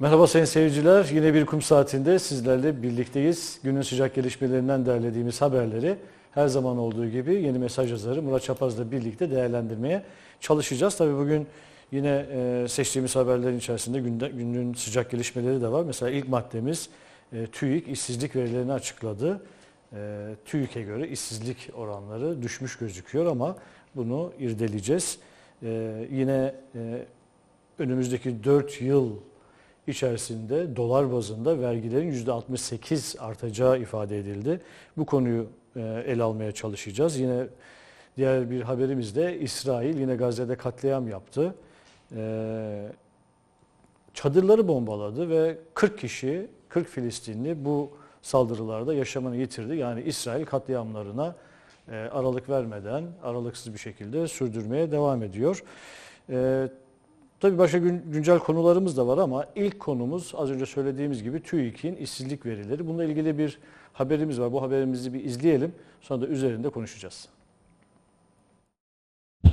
Merhaba sayın seyirciler. Yine bir kum saatinde sizlerle birlikteyiz. Günün sıcak gelişmelerinden derlediğimiz haberleri her zaman olduğu gibi yeni mesaj yazarı Murat Çapaz'la birlikte değerlendirmeye çalışacağız. Tabii bugün yine e, seçtiğimiz haberlerin içerisinde günün sıcak gelişmeleri de var. Mesela ilk maddemiz e, TÜİK işsizlik verilerini açıkladı. E, TÜİK'e göre işsizlik oranları düşmüş gözüküyor ama bunu irdeleyeceğiz. Yine önümüzdeki 4 yıl içerisinde dolar bazında vergilerin %68 artacağı ifade edildi. Bu konuyu e, ele almaya çalışacağız. Yine diğer bir haberimizde İsrail yine Gazze'de katliam yaptı. E, çadırları bombaladı ve 40 kişi, 40 Filistinli bu saldırılarda yaşamını yitirdi. Yani İsrail katliamlarına e, aralık vermeden, aralıksız bir şekilde sürdürmeye devam ediyor. Tabii başka güncel konularımız da var ama ilk konumuz az önce söylediğimiz gibi TÜİK'in işsizlik verileri. Bununla ilgili bir haberimiz var. Bu haberimizi bir izleyelim. Sonra da üzerinde konuşacağız.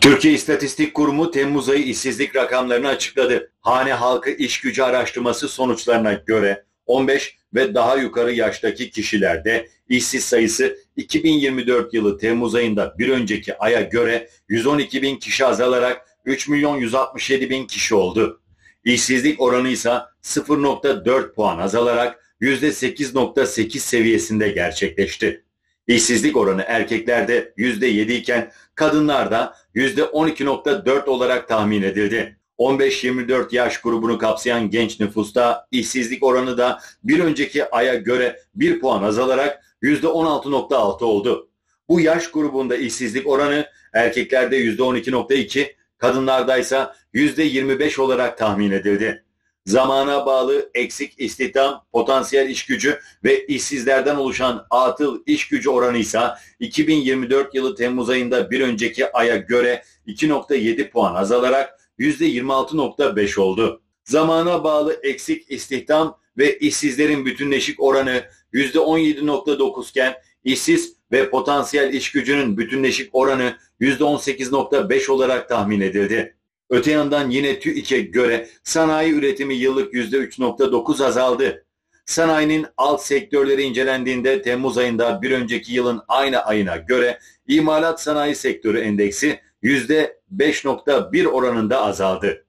Türkiye İstatistik Kurumu Temmuz ayı işsizlik rakamlarını açıkladı. Hane halkı iş gücü araştırması sonuçlarına göre 15 ve daha yukarı yaştaki kişilerde işsiz sayısı 2024 yılı Temmuz ayında bir önceki aya göre 112 bin kişi azalarak 3 milyon 167 bin kişi oldu. İşsizlik oranı ise 0.4 puan azalarak %8.8 seviyesinde gerçekleşti. İşsizlik oranı erkeklerde %7 iken kadınlarda %12.4 olarak tahmin edildi. 15-24 yaş grubunu kapsayan genç nüfusta işsizlik oranı da bir önceki aya göre 1 puan azalarak %16.6 oldu. Bu yaş grubunda işsizlik oranı erkeklerde %12.2, kadınlardaysa yüzde %25 olarak tahmin edildi. Zamana bağlı eksik istihdam, potansiyel iş gücü ve işsizlerden oluşan atıl iş gücü oranı ise 2024 yılı Temmuz ayında bir önceki aya göre 2.7 puan azalarak %26.5 oldu. Zamana bağlı eksik istihdam ve işsizlerin bütünleşik oranı %17.9 iken işsiz ve potansiyel iş gücünün bütünleşik oranı %18.5 olarak tahmin edildi. Öte yandan yine TÜİK'e göre sanayi üretimi yıllık %3.9 azaldı. Sanayinin alt sektörleri incelendiğinde Temmuz ayında bir önceki yılın aynı ayına göre imalat sanayi sektörü endeksi %5.1 oranında azaldı.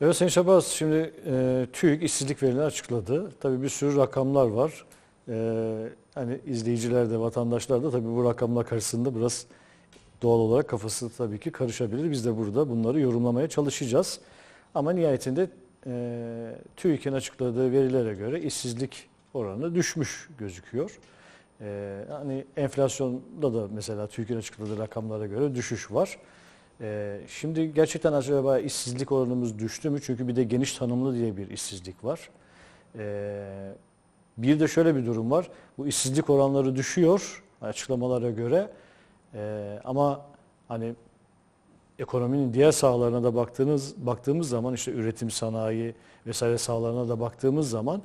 Evet Sayın Şabaz, şimdi e, TÜİK işsizlik verilerini açıkladı. Tabii bir sürü rakamlar var. E, hani izleyiciler de, vatandaşlar da tabii bu rakamlar karşısında biraz doğal olarak kafası tabii ki karışabilir. Biz de burada bunları yorumlamaya çalışacağız. Ama nihayetinde e, TÜİK'in açıkladığı verilere göre işsizlik oranı düşmüş gözüküyor. E, hani enflasyonda da mesela TÜİK'in açıkladığı rakamlara göre düşüş var. Ee, şimdi gerçekten acaba işsizlik oranımız düştü mü? Çünkü bir de geniş tanımlı diye bir işsizlik var. Ee, bir de şöyle bir durum var. Bu işsizlik oranları düşüyor açıklamalara göre. Ee, ama hani ekonominin diğer sahalarına da baktığınız baktığımız zaman işte üretim sanayi vesaire sahalarına da baktığımız zaman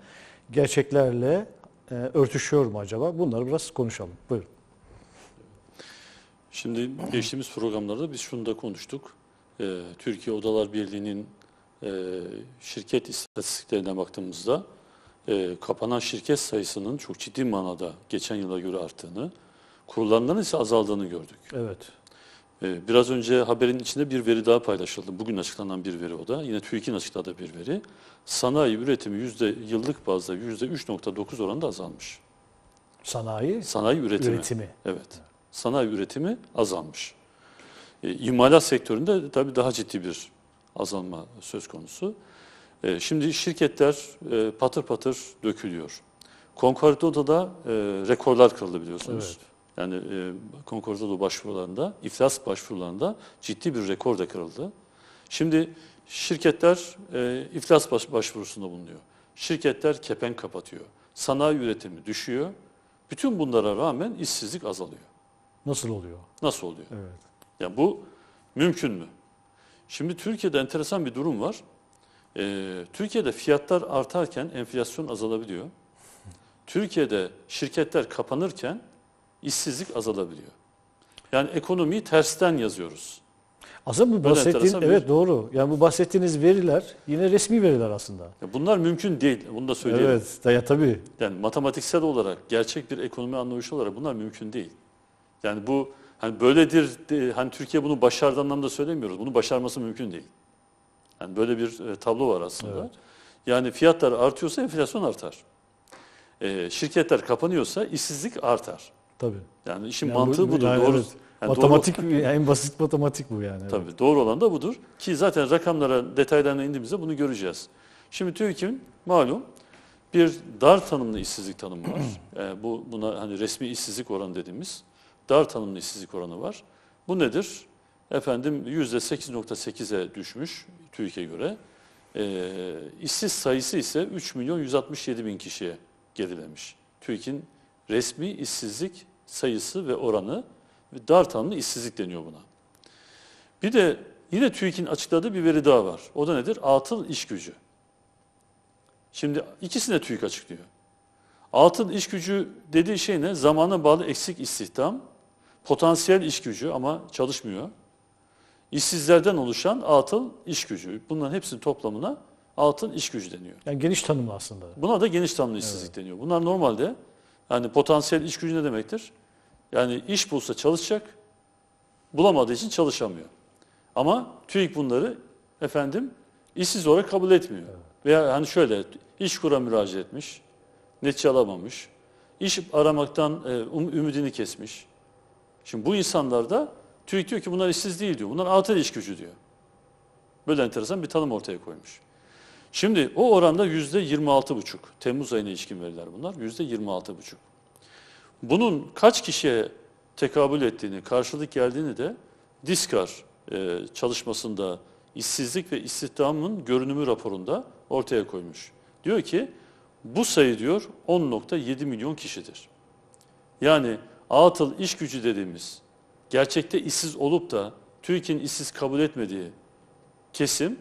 gerçeklerle e, örtüşüyor mu acaba? Bunları biraz konuşalım. Buyurun. Şimdi geçtiğimiz programlarda biz şunu da konuştuk. Ee, Türkiye Odalar Birliği'nin e, şirket istatistiklerine baktığımızda e, kapanan şirket sayısının çok ciddi manada geçen yıla göre arttığını, kurulanların ise azaldığını gördük. Evet. E, biraz önce haberin içinde bir veri daha paylaşıldı. Bugün açıklanan bir veri o da. Yine TÜİK'in açıkladığı bir veri. Sanayi üretimi yüzde yıllık bazda yüzde %3.9 oranında azalmış. Sanayi? Sanayi üretimi. üretimi. Evet sanayi üretimi azalmış. E, imalat sektöründe tabii daha ciddi bir azalma söz konusu. E, şimdi şirketler e, patır patır dökülüyor. Concordo'da da e, rekorlar kırıldı biliyorsunuz. Evet. Yani e, Concordo başvurularında, iflas başvurularında ciddi bir rekor da kırıldı. Şimdi şirketler e, iflas baş, başvurusunda bulunuyor. Şirketler kepen kapatıyor. Sanayi üretimi düşüyor. Bütün bunlara rağmen işsizlik azalıyor. Nasıl oluyor? Nasıl oluyor? Evet. Ya bu mümkün mü? Şimdi Türkiye'de enteresan bir durum var. Ee, Türkiye'de fiyatlar artarken enflasyon azalabiliyor. Türkiye'de şirketler kapanırken işsizlik azalabiliyor. Yani ekonomiyi tersten yazıyoruz. Aslında bu bahsettiğiniz evet doğru. Yani bu bahsettiğiniz veriler yine resmi veriler aslında. Ya bunlar mümkün değil. Bunu da söyleyelim. Evet, ya tabii. Yani matematiksel olarak, gerçek bir ekonomi anlayışı olarak bunlar mümkün değil. Yani bu hani böyledir hani Türkiye bunu başardı anlamda söylemiyoruz. Bunu başarması mümkün değil. Yani böyle bir e, tablo var aslında. Evet. Yani fiyatlar artıyorsa enflasyon artar. E, şirketler kapanıyorsa işsizlik artar. Tabii. Yani işin yani mantığı bu, budur. Yani doğru. Evet. Yani matematik doğru, yani en basit matematik bu yani. Tabii evet. doğru olan da budur ki zaten rakamlara detaylarına indiğimizde bunu göreceğiz. Şimdi TÜİK'in malum bir dar tanımlı işsizlik tanımı var. yani e, bu buna hani resmi işsizlik oranı dediğimiz dar tanımlı işsizlik oranı var. Bu nedir? Efendim %8.8'e düşmüş TÜİK'e göre. E, işsiz sayısı ise 3 milyon 167 bin kişiye gerilemiş. TÜİK'in resmi işsizlik sayısı ve oranı ve dar tanımlı işsizlik deniyor buna. Bir de yine TÜİK'in açıkladığı bir veri daha var. O da nedir? Atıl iş gücü. Şimdi ikisini de TÜİK açıklıyor. Altın iş gücü dediği şey ne? Zamana bağlı eksik istihdam potansiyel iş gücü ama çalışmıyor. İşsizlerden oluşan atıl iş gücü. Bunların hepsinin toplamına altın iş gücü deniyor. Yani geniş tanımı aslında. Buna da geniş tanımlı işsizlik evet. deniyor. Bunlar normalde yani potansiyel iş gücü ne demektir? Yani iş bulsa çalışacak, bulamadığı için çalışamıyor. Ama TÜİK bunları efendim işsiz olarak kabul etmiyor. Evet. Veya hani şöyle iş kura müracaat etmiş, netice alamamış, iş aramaktan e, um, ümidini kesmiş, Şimdi bu insanlar da TÜİK diyor ki bunlar işsiz değil diyor. Bunlar atıl iş gücü diyor. Böyle enteresan bir tanım ortaya koymuş. Şimdi o oranda yüzde 26,5. Temmuz ayına ilişkin veriler bunlar. Yüzde 26,5. Bunun kaç kişiye tekabül ettiğini, karşılık geldiğini de Diskar e, çalışmasında işsizlik ve istihdamın görünümü raporunda ortaya koymuş. Diyor ki bu sayı diyor 10.7 milyon kişidir. Yani atıl iş gücü dediğimiz gerçekte işsiz olup da Türkiye'nin işsiz kabul etmediği kesim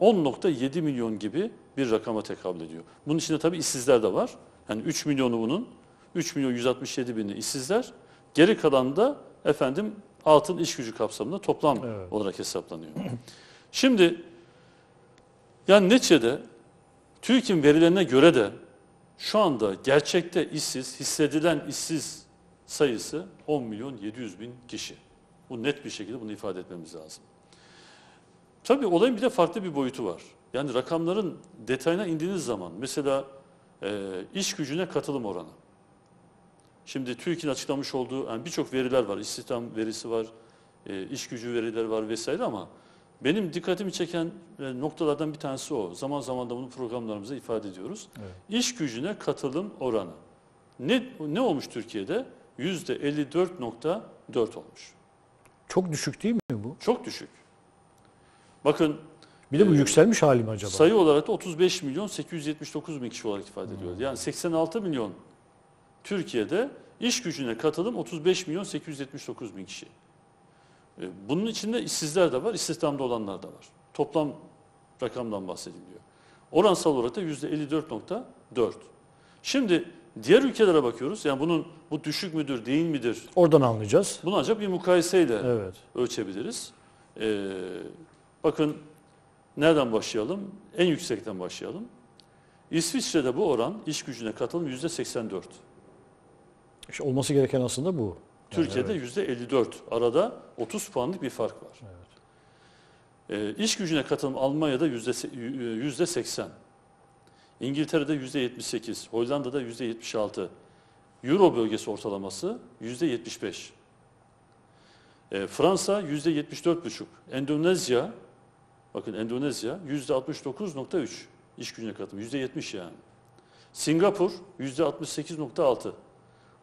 10.7 milyon gibi bir rakama tekabül ediyor. Bunun içinde tabii işsizler de var. Yani 3 milyonu bunun, 3 milyon 167 bini işsizler. Geri kalan da efendim altın iş gücü kapsamında toplam evet. olarak hesaplanıyor. Şimdi yani neticede TÜİK'in verilerine göre de şu anda gerçekte işsiz, hissedilen işsiz sayısı 10 milyon 700 bin kişi. Bu net bir şekilde bunu ifade etmemiz lazım. Tabii olayın bir de farklı bir boyutu var. Yani rakamların detayına indiğiniz zaman mesela e, iş gücüne katılım oranı. Şimdi TÜİK'in açıklamış olduğu yani birçok veriler var. İstihdam verisi var, e, iş gücü verileri var vesaire ama benim dikkatimi çeken e, noktalardan bir tanesi o. Zaman zaman da bunu programlarımızda ifade ediyoruz. Evet. İş gücüne katılım oranı. Ne, ne olmuş Türkiye'de? %54.4 olmuş. Çok düşük değil mi bu? Çok düşük. Bakın bir de bu e, yükselmiş hali mi acaba? Sayı olarak da 35 milyon 879 bin kişi olarak ifade ediyor. Hmm. Yani 86 milyon Türkiye'de iş gücüne katılım 35 milyon 879 bin kişi. E, bunun içinde işsizler de var, istihdamda olanlar da var. Toplam rakamdan bahsediliyor. Oransal olarak da %54.4. Şimdi Diğer ülkelere bakıyoruz. Yani bunun bu düşük müdür, değil midir? Oradan anlayacağız. Bunu acaba bir mukayeseyle evet. ölçebiliriz. Ee, bakın nereden başlayalım? En yüksekten başlayalım. İsviçre'de bu oran iş gücüne katılım yüzde 84. İşte olması gereken aslında bu. Türkiye'de yüzde evet. 54. Arada 30 puanlık bir fark var. Evet. Ee, iş gücüne katılım Almanya'da yüzde 80. İngiltere'de yüzde %78, Hollanda'da yüzde %76. Euro bölgesi ortalaması yüzde %75. E, Fransa yüzde %74,5. Endonezya, bakın Endonezya yüzde %69,3 iş gücüne katılım. %70 yani. Singapur yüzde %68,6.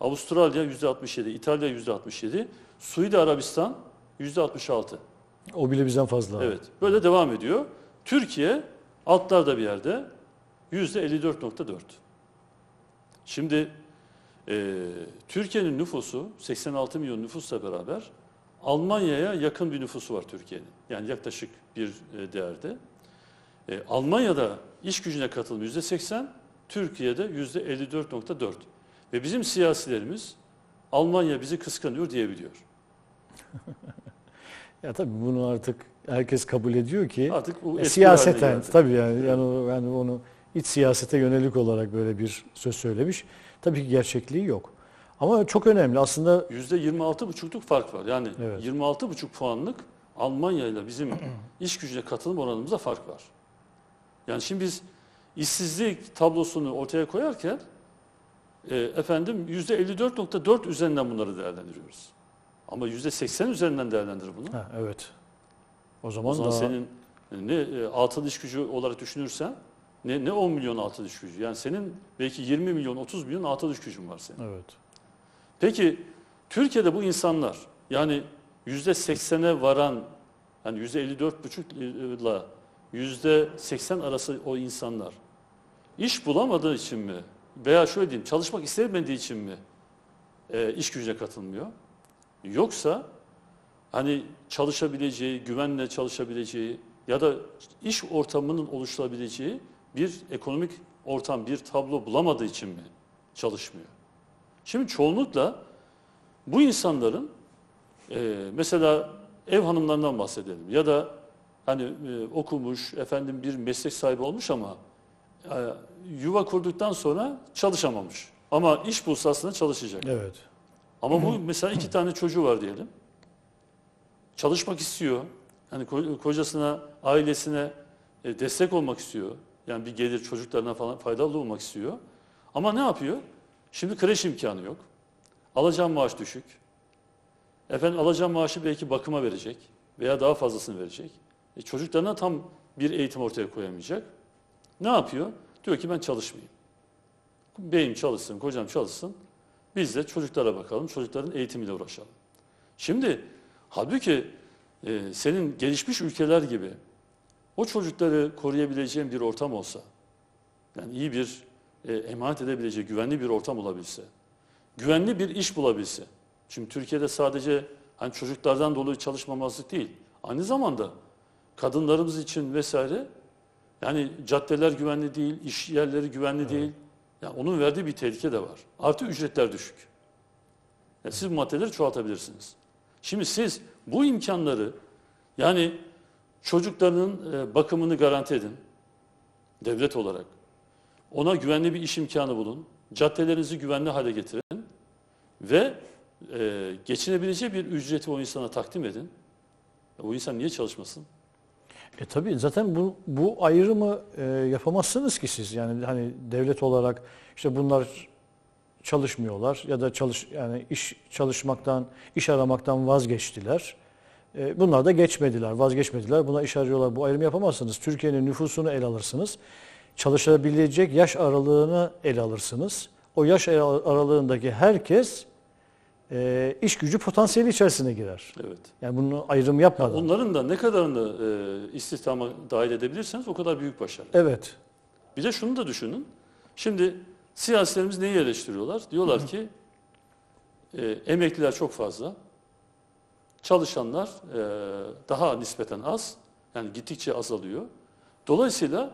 Avustralya yüzde %67, İtalya yüzde %67, Suudi Arabistan yüzde %66. O bile bizden fazla. Evet. Böyle devam ediyor. Türkiye altlarda bir yerde. 54.4. Şimdi e, Türkiye'nin nüfusu 86 milyon nüfusla beraber Almanya'ya yakın bir nüfusu var Türkiye'nin. Yani yaklaşık bir e, değerde. E, Almanya'da iş gücüne katılım 80, Türkiye'de 54.4. Ve bizim siyasilerimiz Almanya bizi kıskanıyor diyebiliyor. ya tabii bunu artık herkes kabul ediyor ki artık bu e, siyaseten tabii yani, yani yani onu iç siyasete yönelik olarak böyle bir söz söylemiş. Tabii ki gerçekliği yok. Ama çok önemli aslında. %26,5'luk fark var. Yani evet. 26,5 puanlık Almanya ile bizim iş gücüne katılım oranımızda fark var. Yani şimdi biz işsizlik tablosunu ortaya koyarken e, efendim %54.4 üzerinden bunları değerlendiriyoruz. Ama %80 üzerinden değerlendir bunu. Ha, evet. O zaman, o zaman daha... senin e, ne e, altın iş gücü olarak düşünürsen ne, ne 10 milyon altı diş gücü? Yani senin belki 20 milyon, 30 milyon altı diş gücün var senin. Evet. Peki Türkiye'de bu insanlar yani yüzde %80'e varan yani yüzde %54,5 ile yüzde %80 arası o insanlar iş bulamadığı için mi? Veya şöyle diyeyim çalışmak istemediği için mi e, iş gücüne katılmıyor? Yoksa hani çalışabileceği, güvenle çalışabileceği ya da iş ortamının oluşturabileceği bir ekonomik ortam, bir tablo bulamadığı için mi çalışmıyor? Şimdi çoğunlukla bu insanların e, mesela ev hanımlarından bahsedelim ya da hani e, okumuş, efendim bir meslek sahibi olmuş ama e, yuva kurduktan sonra çalışamamış. Ama iş bulsa aslında çalışacak. Evet. Ama bu mesela iki tane çocuğu var diyelim. Çalışmak istiyor. Hani kocasına, ailesine e, destek olmak istiyor. Yani bir gelir çocuklarına falan faydalı olmak istiyor. Ama ne yapıyor? Şimdi kreş imkanı yok. Alacağım maaş düşük. Efendim alacağım maaşı belki bakıma verecek veya daha fazlasını verecek. E, çocuklarına tam bir eğitim ortaya koyamayacak. Ne yapıyor? Diyor ki ben çalışmayayım. Beyim çalışsın, kocam çalışsın. Biz de çocuklara bakalım, çocukların eğitimiyle uğraşalım. Şimdi halbuki e, senin gelişmiş ülkeler gibi o çocukları koruyabileceğim bir ortam olsa, yani iyi bir e, emanet edebileceği güvenli bir ortam olabilse, güvenli bir iş bulabilse. Çünkü Türkiye'de sadece hani çocuklardan dolayı çalışmamazlık değil, aynı zamanda kadınlarımız için vesaire yani caddeler güvenli değil, iş yerleri güvenli evet. değil. Yani onun verdiği bir tehlike de var. Artı ücretler düşük. Yani siz bu maddeleri çoğaltabilirsiniz. Şimdi siz bu imkanları yani Çocuklarının e, bakımını garanti edin devlet olarak. Ona güvenli bir iş imkanı bulun. Caddelerinizi güvenli hale getirin ve e, geçinebileceği bir ücreti o insana takdim edin. E, o insan niye çalışmasın? E tabii zaten bu, bu ayrımı e, yapamazsınız ki siz. Yani hani devlet olarak işte bunlar çalışmıyorlar ya da çalış yani iş çalışmaktan, iş aramaktan vazgeçtiler. E, bunlar da geçmediler, vazgeçmediler. Buna iş arıyorlar. Bu ayrım yapamazsınız. Türkiye'nin nüfusunu ele alırsınız. Çalışabilecek yaş aralığını ele alırsınız. O yaş aralığındaki herkes e, iş gücü potansiyeli içerisine girer. Evet. Yani bunu ayrım yapmadan. onların da ne kadarını e, istihdama dahil edebilirseniz o kadar büyük başarı. Evet. Bir de şunu da düşünün. Şimdi siyasilerimiz neyi eleştiriyorlar? Diyorlar Hı. ki e, emekliler çok fazla. Çalışanlar e, daha nispeten az, yani gittikçe azalıyor. Dolayısıyla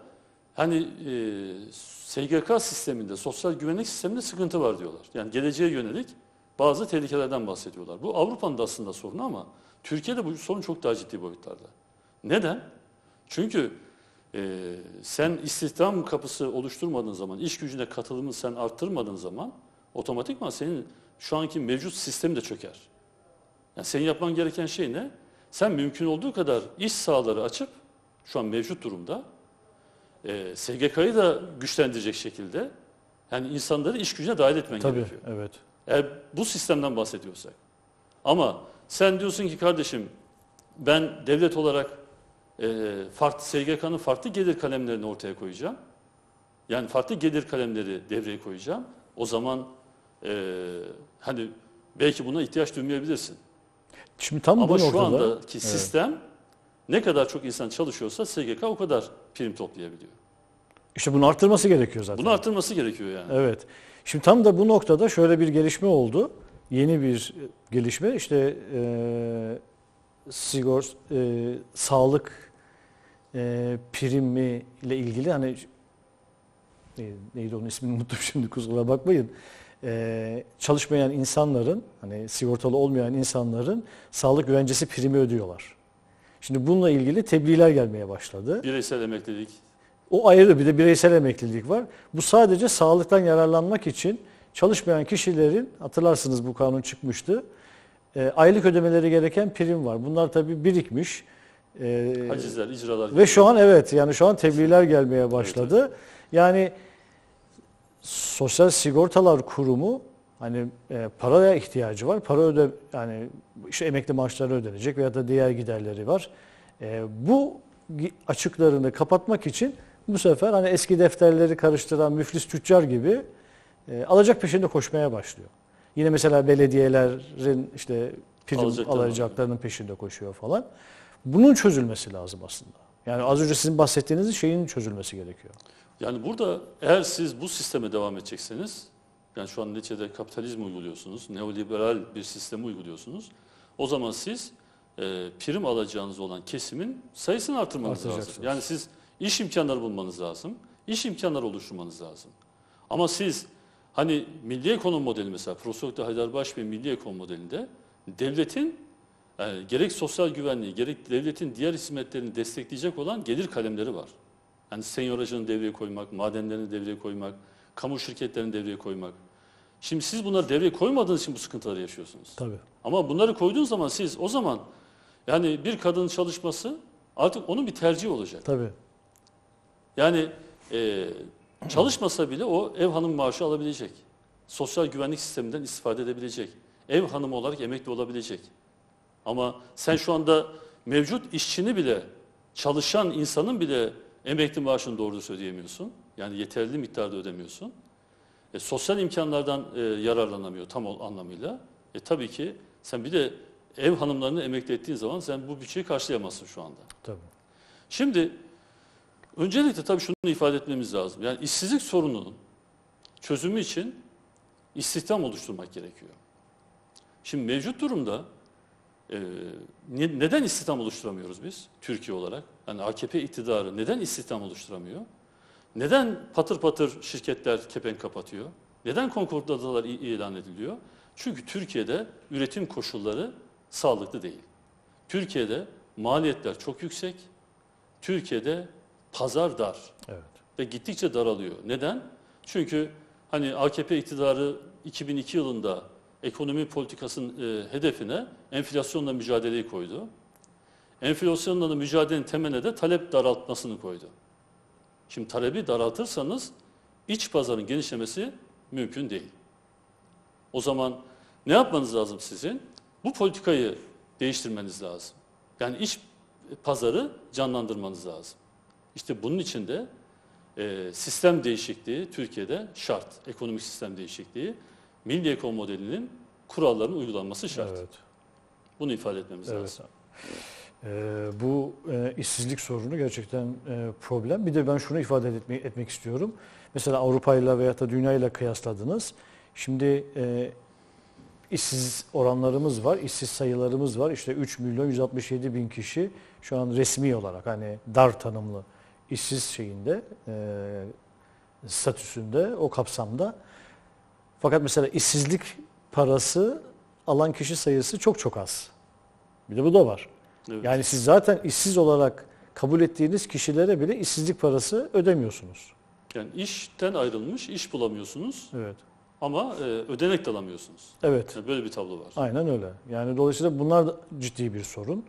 hani e, SGK sisteminde, sosyal güvenlik sisteminde sıkıntı var diyorlar. Yani geleceğe yönelik bazı tehlikelerden bahsediyorlar. Bu Avrupa'nın da aslında sorunu ama Türkiye'de bu sorun çok daha ciddi boyutlarda. Neden? Çünkü e, sen istihdam kapısı oluşturmadığın zaman, iş gücüne katılımı sen arttırmadığın zaman otomatikman senin şu anki mevcut sistem de çöker. Yani senin yapman gereken şey ne? Sen mümkün olduğu kadar iş sahaları açıp şu an mevcut durumda e, SGK'yı da güçlendirecek şekilde yani insanları iş gücüne dahil etmen Tabii, gerekiyor. evet. Eğer bu sistemden bahsediyorsak. Ama sen diyorsun ki kardeşim ben devlet olarak e, farklı SGK'nın farklı gelir kalemlerini ortaya koyacağım. Yani farklı gelir kalemleri devreye koyacağım. O zaman e, hani belki buna ihtiyaç duymayabilirsin. Şimdi tam Ama şu ortada, andaki evet. sistem ne kadar çok insan çalışıyorsa SGK o kadar prim toplayabiliyor. İşte bunu arttırması gerekiyor zaten. Bunu arttırması gerekiyor yani. Evet. Şimdi tam da bu noktada şöyle bir gelişme oldu. Yeni bir gelişme işte e, sigor, e, sağlık e, primi ile ilgili hani neydi, onun ismini unuttum şimdi kusura bakmayın e, çalışmayan insanların, hani sigortalı olmayan insanların sağlık güvencesi primi ödüyorlar. Şimdi bununla ilgili tebliğler gelmeye başladı. Bireysel emeklilik. O ayrı bir de bireysel emeklilik var. Bu sadece sağlıktan yararlanmak için çalışmayan kişilerin, hatırlarsınız bu kanun çıkmıştı, e, aylık ödemeleri gereken prim var. Bunlar tabii birikmiş. E, Hacizler, icralar. Ve gibi. şu an evet yani şu an tebliğler gelmeye başladı. Evet, evet. Yani Sosyal Sigortalar Kurumu hani e, paraya ihtiyacı var. Para öde yani işte emekli maaşları ödenecek veya da diğer giderleri var. E, bu açıklarını kapatmak için bu sefer hani eski defterleri karıştıran müflis tüccar gibi e, alacak peşinde koşmaya başlıyor. Yine mesela belediyelerin işte prim Alacaklar alacaklarının peşinde koşuyor falan. Bunun çözülmesi lazım aslında. Yani az önce sizin bahsettiğiniz şeyin çözülmesi gerekiyor. Yani burada eğer siz bu sisteme devam edecekseniz, yani şu an neçede kapitalizm uyguluyorsunuz, neoliberal bir sistemi uyguluyorsunuz. O zaman siz e, prim alacağınız olan kesimin sayısını artırmanız lazım. Yani siz iş imkanları bulmanız lazım, iş imkanları oluşturmanız lazım. Ama siz hani milli ekonomi modeli mesela Prof. Dr. Haydarbaş Bey milli ekonomi modelinde devletin yani e, gerek sosyal güvenliği gerek devletin diğer hizmetlerini destekleyecek olan gelir kalemleri var. Yani senyorajını devreye koymak, madenlerini devreye koymak, kamu şirketlerini devreye koymak. Şimdi siz bunları devreye koymadığınız için bu sıkıntıları yaşıyorsunuz. Tabii. Ama bunları koyduğun zaman siz o zaman yani bir kadının çalışması artık onun bir tercih olacak. Tabii. Yani e, çalışmasa bile o ev hanım maaşı alabilecek. Sosyal güvenlik sisteminden istifade edebilecek. Ev hanımı olarak emekli olabilecek. Ama sen şu anda mevcut işçini bile çalışan insanın bile Emekli maaşını doğru düz ödeyemiyorsun. Yani yeterli miktarda ödemiyorsun. E, sosyal imkanlardan e, yararlanamıyor tam anlamıyla. E tabii ki sen bir de ev hanımlarını emekli ettiğin zaman sen bu bütçeyi karşılayamazsın şu anda. Tabii. Şimdi öncelikle tabii şunu ifade etmemiz lazım. Yani işsizlik sorununun çözümü için istihdam oluşturmak gerekiyor. Şimdi mevcut durumda ee, neden istihdam oluşturamıyoruz biz Türkiye olarak? Yani AKP iktidarı neden istihdam oluşturamıyor? Neden patır patır şirketler kepenk kapatıyor? Neden konkurda ilan ediliyor? Çünkü Türkiye'de üretim koşulları sağlıklı değil. Türkiye'de maliyetler çok yüksek. Türkiye'de pazar dar. Evet. Ve gittikçe daralıyor. Neden? Çünkü hani AKP iktidarı 2002 yılında ekonomi politikasının e, hedefine enflasyonla mücadeleyi koydu. Enflasyonla da mücadelenin temeline de talep daraltmasını koydu. Şimdi talebi daraltırsanız iç pazarın genişlemesi mümkün değil. O zaman ne yapmanız lazım sizin? Bu politikayı değiştirmeniz lazım. Yani iç pazarı canlandırmanız lazım. İşte bunun için de e, sistem değişikliği Türkiye'de şart, ekonomik sistem değişikliği milli ekonomi modelinin kurallarının uygulanması şart. Evet. Bunu ifade etmemiz evet. lazım. Ee, bu e, işsizlik sorunu gerçekten e, problem. Bir de ben şunu ifade etme, etmek istiyorum. Mesela Avrupa ile veya da dünya ile kıyasladınız. Şimdi e, işsiz oranlarımız var, işsiz sayılarımız var. İşte 3 milyon 167 bin kişi şu an resmi olarak hani dar tanımlı işsiz şeyinde e, statüsünde o kapsamda. Fakat mesela işsizlik parası alan kişi sayısı çok çok az. Bir de bu da var. Evet. Yani siz zaten işsiz olarak kabul ettiğiniz kişilere bile işsizlik parası ödemiyorsunuz. Yani işten ayrılmış, iş bulamıyorsunuz. Evet. Ama e, ödenek de alamıyorsunuz. Evet. Yani böyle bir tablo var. Aynen öyle. Yani dolayısıyla bunlar ciddi bir sorun.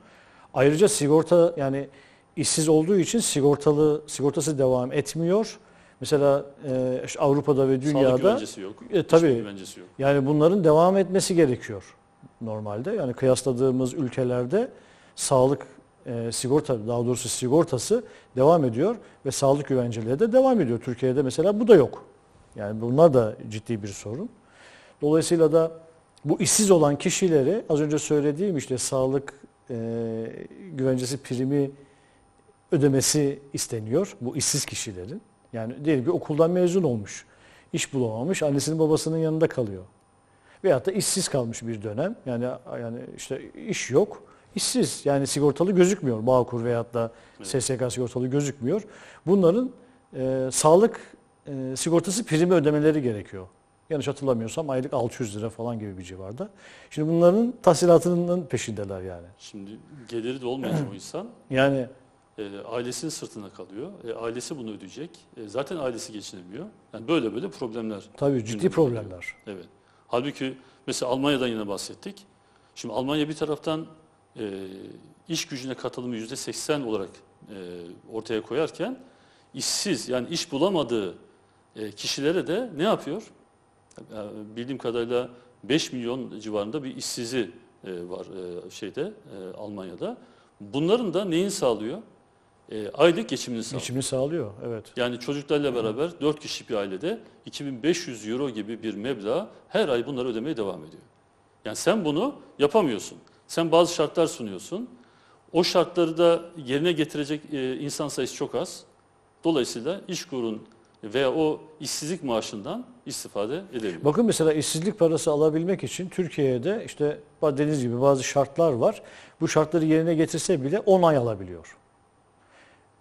Ayrıca sigorta yani işsiz olduğu için sigortalı sigortası devam etmiyor. Mesela e, Avrupa'da ve dünyada sağlık yok. E, tabii. yok. Yani bunların devam etmesi gerekiyor normalde. Yani kıyasladığımız ülkelerde sağlık e, sigorta daha doğrusu sigortası devam ediyor ve sağlık güvenceleri de devam ediyor. Türkiye'de mesela bu da yok. Yani bunlar da ciddi bir sorun. Dolayısıyla da bu işsiz olan kişileri az önce söylediğim işte sağlık e, güvencesi primi ödemesi isteniyor bu işsiz kişilerin. Yani diyelim ki okuldan mezun olmuş, iş bulamamış, annesinin babasının yanında kalıyor. Veyahut da işsiz kalmış bir dönem. Yani yani işte iş yok, işsiz. Yani sigortalı gözükmüyor. Bağkur veyahut da SSK sigortalı gözükmüyor. Bunların e, sağlık e, sigortası primi ödemeleri gerekiyor. Yanlış hatırlamıyorsam aylık 600 lira falan gibi bir civarda. Şimdi bunların tahsilatının peşindeler yani. Şimdi geliri de olmayacak o insan. Yani e, ailesinin sırtına kalıyor. E, ailesi bunu ödeyecek. E, zaten ailesi geçinemiyor. Yani böyle böyle problemler. Tabii ciddi problemler. Geliyor. Evet. Halbuki mesela Almanya'dan yine bahsettik. Şimdi Almanya bir taraftan e, iş gücüne katılımı yüzde seksen olarak e, ortaya koyarken işsiz yani iş bulamadığı e, kişilere de ne yapıyor? Yani e, bildiğim kadarıyla 5 milyon civarında bir işsizi e, var e, şeyde e, Almanya'da. Bunların da neyin sağlıyor? e, aylık geçimini sağlıyor. Geçimini sağlıyor, evet. Yani çocuklarla beraber 4 kişi bir ailede 2500 euro gibi bir meblağ her ay bunları ödemeye devam ediyor. Yani sen bunu yapamıyorsun. Sen bazı şartlar sunuyorsun. O şartları da yerine getirecek e, insan sayısı çok az. Dolayısıyla iş işkurun veya o işsizlik maaşından istifade edemiyor. Bakın mesela işsizlik parası alabilmek için Türkiye'de işte deniz gibi bazı şartlar var. Bu şartları yerine getirse bile 10 ay alabiliyor.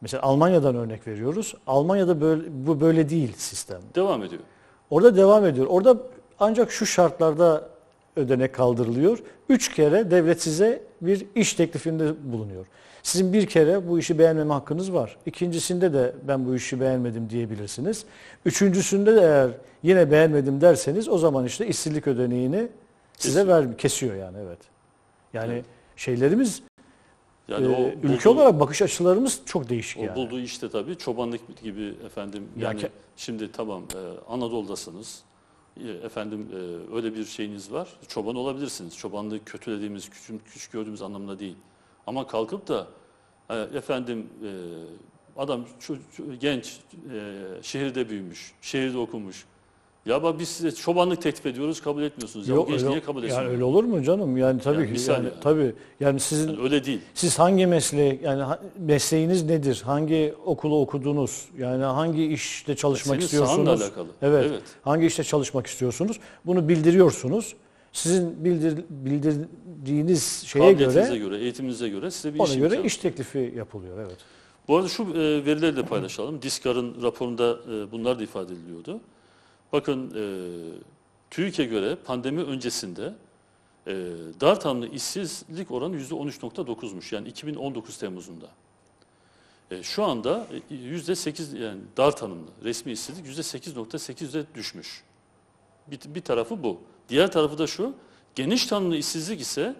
Mesela Almanya'dan örnek veriyoruz. Almanya'da böyle, bu böyle değil sistem. Devam ediyor. Orada devam ediyor. Orada ancak şu şartlarda ödenek kaldırılıyor. Üç kere devlet size bir iş teklifinde bulunuyor. Sizin bir kere bu işi beğenmeme hakkınız var. İkincisinde de ben bu işi beğenmedim diyebilirsiniz. Üçüncüsünde de eğer yine beğenmedim derseniz o zaman işte işsizlik ödeneğini size ver kesiyor yani evet. Yani evet. şeylerimiz yani ee, o Ee, ülke olarak bakış açılarımız çok değişik O yani. bulduğu işte tabii çobanlık gibi efendim yani ke- şimdi tamam e, Anadolu'dasınız. E, Efendim e, öyle bir şeyiniz var. Çoban olabilirsiniz. Çobanlığı kötülediğimiz, küçük, küçük gördüğümüz anlamda değil. Ama kalkıp da e, efendim e, adam ço- ço- genç e, şehirde büyümüş, şehirde okumuş. Ya bak biz size çobanlık teklif ediyoruz kabul etmiyorsunuz. Ya Yok, genç öyle, niye kabul etsin? Yani öyle olur mu canım? Yani tabii Yani ki yani, yani. tabii yani sizin Yani öyle değil. siz hangi mesleği yani mesleğiniz nedir? Hangi okulu okudunuz? Yani hangi işte çalışmak Senin sahanla istiyorsunuz? alakalı. Evet. Evet. Hangi işte çalışmak istiyorsunuz? Bunu bildiriyorsunuz. Sizin bildir, bildirdiğiniz şeye Kabiliyetinize göre, göre, eğitiminize göre size bir ona iş göre iş teklifi yapılıyor evet. Bu arada şu e, verileri de paylaşalım. Diskar'ın raporunda e, bunlar da ifade ediliyordu. Bakın e, TÜİK'e göre pandemi öncesinde e, Dartanlı işsizlik oranı yüzde %13.9'muş. Yani 2019 Temmuz'unda. E, şu anda e, yüzde %8 yani Dartanlı resmi işsizlik yüzde %8.8'e düşmüş. Bir, bir tarafı bu. Diğer tarafı da şu. Geniş tanımlı işsizlik ise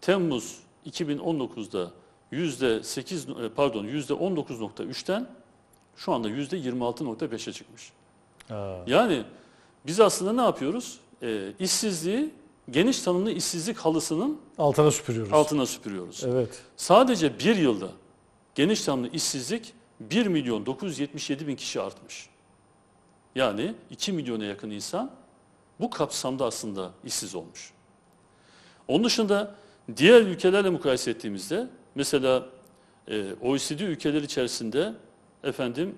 Temmuz 2019'da yüzde %8 e, pardon yüzde %19.3'ten şu anda yüzde %26.5'e çıkmış. Yani biz aslında ne yapıyoruz? E, işsizliği geniş tanımlı işsizlik halısının altına süpürüyoruz. Altına süpürüyoruz. Evet. Sadece bir yılda geniş tanımlı işsizlik 1 milyon 977 bin kişi artmış. Yani 2 milyona yakın insan bu kapsamda aslında işsiz olmuş. Onun dışında diğer ülkelerle mukayese ettiğimizde mesela e, OECD ülkeler içerisinde efendim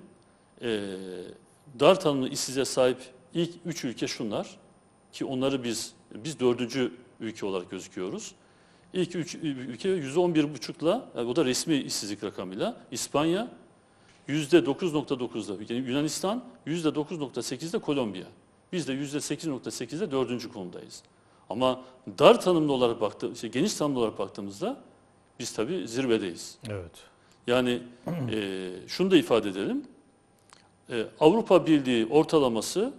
e, dar tanımlı işsize sahip ilk üç ülke şunlar ki onları biz biz dördüncü ülke olarak gözüküyoruz. İlk üç ülke yüzde on bir buçukla, yani o da resmi işsizlik rakamıyla İspanya yüzde dokuz nokta dokuzda, Yunanistan yüzde dokuz nokta sekizde Kolombiya. Biz de yüzde sekiz nokta sekizde dördüncü konumdayız. Ama dar tanımlı olarak baktığımız, işte geniş tanımlı olarak baktığımızda biz tabii zirvedeyiz. Evet. Yani e, şunu da ifade edelim e, Avrupa Birliği ortalaması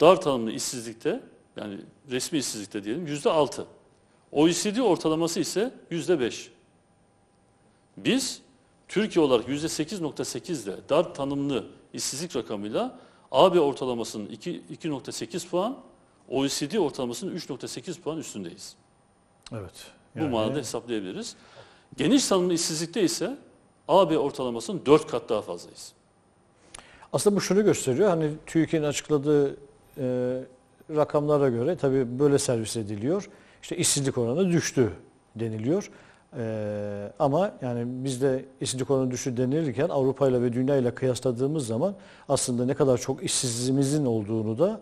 dar tanımlı işsizlikte yani resmi işsizlikte diyelim yüzde altı. OECD ortalaması ise yüzde beş. Biz Türkiye olarak yüzde sekiz nokta sekizle dar tanımlı işsizlik rakamıyla AB ortalamasının iki iki nokta sekiz puan, OECD ortalamasının üç nokta sekiz puan üstündeyiz. Evet. Yani... Bu manada hesaplayabiliriz. Geniş tanımlı işsizlikte ise AB ortalamasının dört kat daha fazlayız. Aslında bu şunu gösteriyor. Hani TÜİK'in açıkladığı e, rakamlara göre tabii böyle servis ediliyor. İşte işsizlik oranı düştü deniliyor. E, ama yani bizde işsizlik oranı düştü denilirken Avrupa ile ve dünya ile kıyasladığımız zaman aslında ne kadar çok işsizliğimizin olduğunu da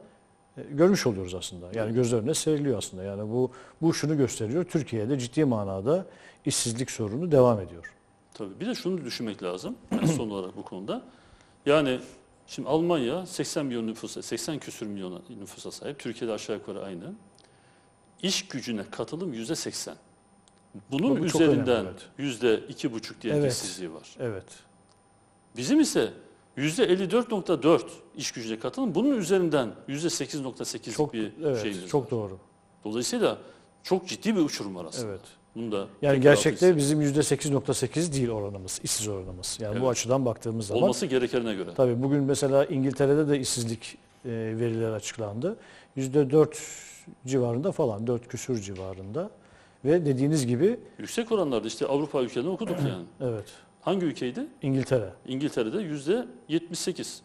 e, görmüş oluyoruz aslında. Yani göz önüne seriliyor aslında. Yani bu bu şunu gösteriyor. Türkiye'de ciddi manada işsizlik sorunu devam ediyor. Tabii bir de şunu düşünmek lazım son olarak bu konuda. Yani şimdi Almanya 80 milyon nüfusa, 80 küsür milyon nüfusa sahip. Türkiye'de aşağı yukarı aynı. İş gücüne katılım yüzde 80. Bunun Bu üzerinden yüzde iki buçuk diye evet. işsizliği var. Evet. Bizim ise yüzde 54.4 iş gücüne katılım. Bunun üzerinden yüzde 8.8 bir evet, şeyimiz çok var. Çok doğru. Dolayısıyla çok ciddi bir uçurum var aslında. Evet. Bunu da yani gerçekte bizim %8.8 değil oranımız, işsiz oranımız. Yani evet. bu açıdan baktığımız zaman. Olması gerekene göre. Tabii bugün mesela İngiltere'de de işsizlik e, verileri açıklandı. %4 civarında falan, 4 küsür civarında. Ve dediğiniz gibi... Yüksek oranlarda işte Avrupa ülkelerinde okuduk yani. evet. Hangi ülkeydi? İngiltere. İngiltere'de yüzde 78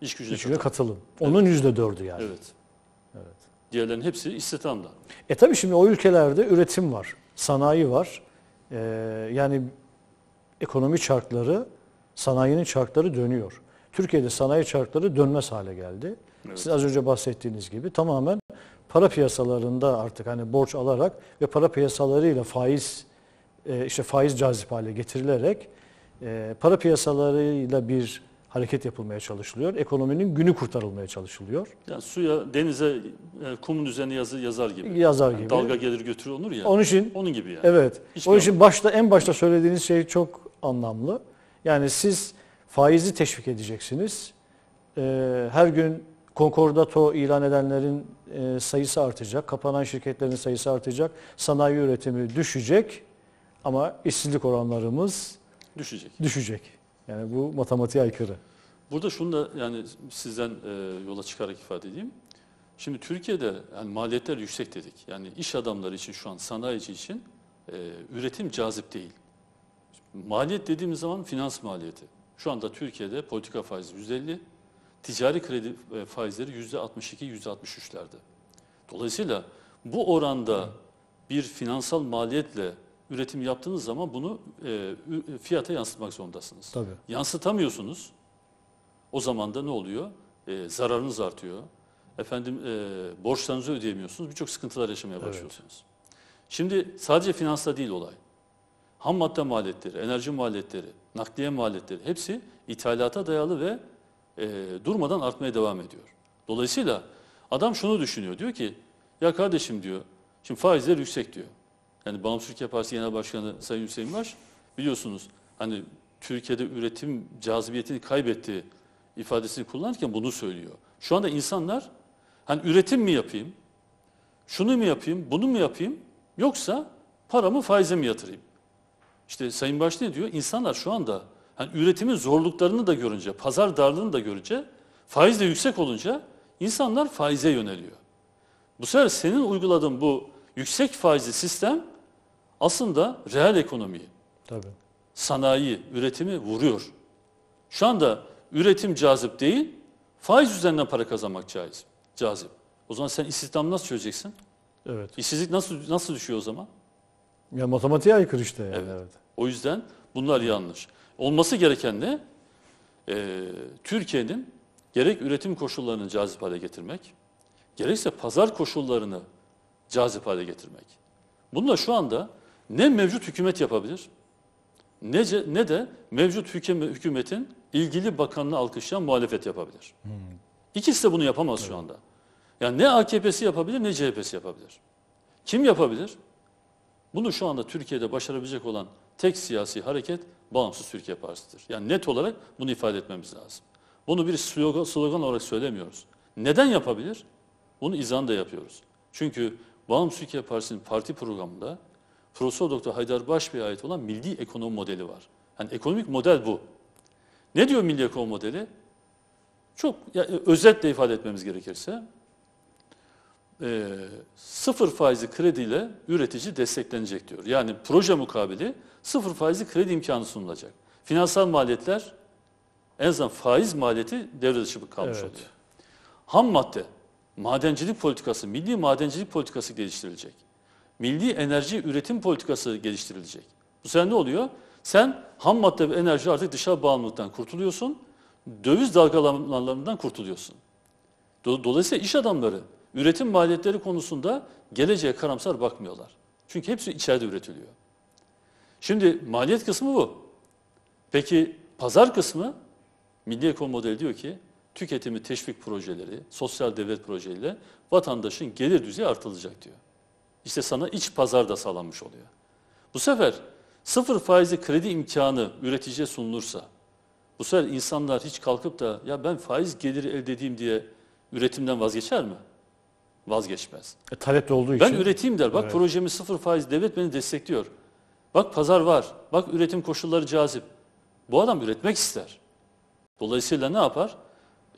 iş gücüne iş gücüne katılım. katılım. Onun yüzde evet. dördü yani. Evet. Evet. Diğerlerin hepsi istihdamda. E tabii şimdi o ülkelerde üretim var sanayi var. E, yani ekonomi çarkları, sanayinin çarkları dönüyor. Türkiye'de sanayi çarkları dönmez hale geldi. Evet. Siz az önce bahsettiğiniz gibi tamamen para piyasalarında artık hani borç alarak ve para piyasalarıyla faiz e, işte faiz cazip hale getirilerek e, para piyasalarıyla bir hareket yapılmaya çalışılıyor. Ekonominin günü kurtarılmaya çalışılıyor. Yani suya, denize, e, kumun üzerine yazı yazar gibi. Yazar yani gibi. Dalga gelir götürür olur ya. Onun için onun gibi yani. Evet. Hiçbir onun için anlamı. başta en başta söylediğiniz şey çok anlamlı. Yani siz faizi teşvik edeceksiniz. E, her gün konkordato ilan edenlerin e, sayısı artacak, kapanan şirketlerin sayısı artacak, sanayi üretimi düşecek ama işsizlik oranlarımız düşecek. Düşecek. Yani bu matematiğe aykırı. Burada şunu da yani sizden e, yola çıkarak ifade edeyim. Şimdi Türkiye'de yani maliyetler yüksek dedik. Yani iş adamları için şu an sanayici için e, üretim cazip değil. Maliyet dediğimiz zaman finans maliyeti. Şu anda Türkiye'de politika faizi %50, ticari kredi e, faizleri yüzde %62-%63'lerde. yüzde Dolayısıyla bu oranda bir finansal maliyetle üretim yaptığınız zaman bunu e, e, fiyata yansıtmak zorundasınız. Tabii. Yansıtamıyorsunuz. O zaman da ne oluyor? E, zararınız artıyor. Efendim e, borçlarınızı ödeyemiyorsunuz. Birçok sıkıntılar yaşamaya başlıyorsunuz. Evet. Şimdi sadece finansla değil olay. Ham madde maliyetleri, enerji maliyetleri, nakliye maliyetleri hepsi ithalata dayalı ve e, durmadan artmaya devam ediyor. Dolayısıyla adam şunu düşünüyor. Diyor ki ya kardeşim diyor şimdi faizler yüksek diyor. Yani Bağımsız Türkiye Partisi Genel Başkanı Sayın Hüseyin Baş biliyorsunuz hani Türkiye'de üretim cazibiyetini kaybetti ifadesini kullanırken bunu söylüyor. Şu anda insanlar hani üretim mi yapayım, şunu mu yapayım, bunu mu yapayım yoksa paramı faize mi yatırayım? İşte Sayın Baş ne diyor? İnsanlar şu anda hani üretimin zorluklarını da görünce, pazar darlığını da görünce, faiz de yüksek olunca insanlar faize yöneliyor. Bu sefer senin uyguladığın bu yüksek faizli sistem aslında reel ekonomiyi, Tabii. sanayi, üretimi vuruyor. Şu anda üretim cazip değil, faiz üzerinden para kazanmak caiz, cazip. O zaman sen istihdamı nasıl çözeceksin? Evet. İşsizlik nasıl nasıl düşüyor o zaman? Ya matematiğe aykırı işte yani. Evet. evet. O yüzden bunlar yanlış. Olması gereken de e, ee, Türkiye'nin gerek üretim koşullarını cazip hale getirmek, gerekse pazar koşullarını cazip hale getirmek. Bununla şu anda ne mevcut hükümet yapabilir ne, ne de mevcut hükümetin ilgili bakanını alkışlayan muhalefet yapabilir. Hmm. İkisi de bunu yapamaz evet. şu anda. Yani ne AKP'si yapabilir ne CHP'si yapabilir. Kim yapabilir? Bunu şu anda Türkiye'de başarabilecek olan tek siyasi hareket bağımsız Türkiye Partisi'dir. Yani net olarak bunu ifade etmemiz lazım. Bunu bir slogan, slogan olarak söylemiyoruz. Neden yapabilir? Bunu izan da yapıyoruz. Çünkü Bağımsız Türkiye Partisi'nin parti programında Profesör Doktor Haydar Başbey'e ait olan milli ekonomi modeli var. Yani ekonomik model bu. Ne diyor milli ekonomi modeli? Çok yani özetle ifade etmemiz gerekirse e, sıfır faizli krediyle üretici desteklenecek diyor. Yani proje mukabili sıfır faizli kredi imkanı sunulacak. Finansal maliyetler en azından faiz maliyeti devre dışı kalmış evet. oluyor. Ham madde, madencilik politikası, milli madencilik politikası geliştirilecek milli enerji üretim politikası geliştirilecek. Bu sefer ne oluyor? Sen ham madde ve enerji artık dışa bağımlılıktan kurtuluyorsun. Döviz dalgalanmalarından kurtuluyorsun. Dolayısıyla iş adamları üretim maliyetleri konusunda geleceğe karamsar bakmıyorlar. Çünkü hepsi içeride üretiliyor. Şimdi maliyet kısmı bu. Peki pazar kısmı milli ekonomi modeli diyor ki tüketimi teşvik projeleri, sosyal devlet projeleriyle vatandaşın gelir düzeyi artılacak diyor. İşte sana iç pazar da sağlanmış oluyor. Bu sefer sıfır faizli kredi imkanı üreticiye sunulursa, bu sefer insanlar hiç kalkıp da ya ben faiz geliri elde edeyim diye üretimden vazgeçer mi? Vazgeçmez. E, talep olduğu ben için. Ben üreteyim der. Bak evet. projemi sıfır faiz devlet beni destekliyor. Bak pazar var. Bak üretim koşulları cazip. Bu adam üretmek ister. Dolayısıyla ne yapar?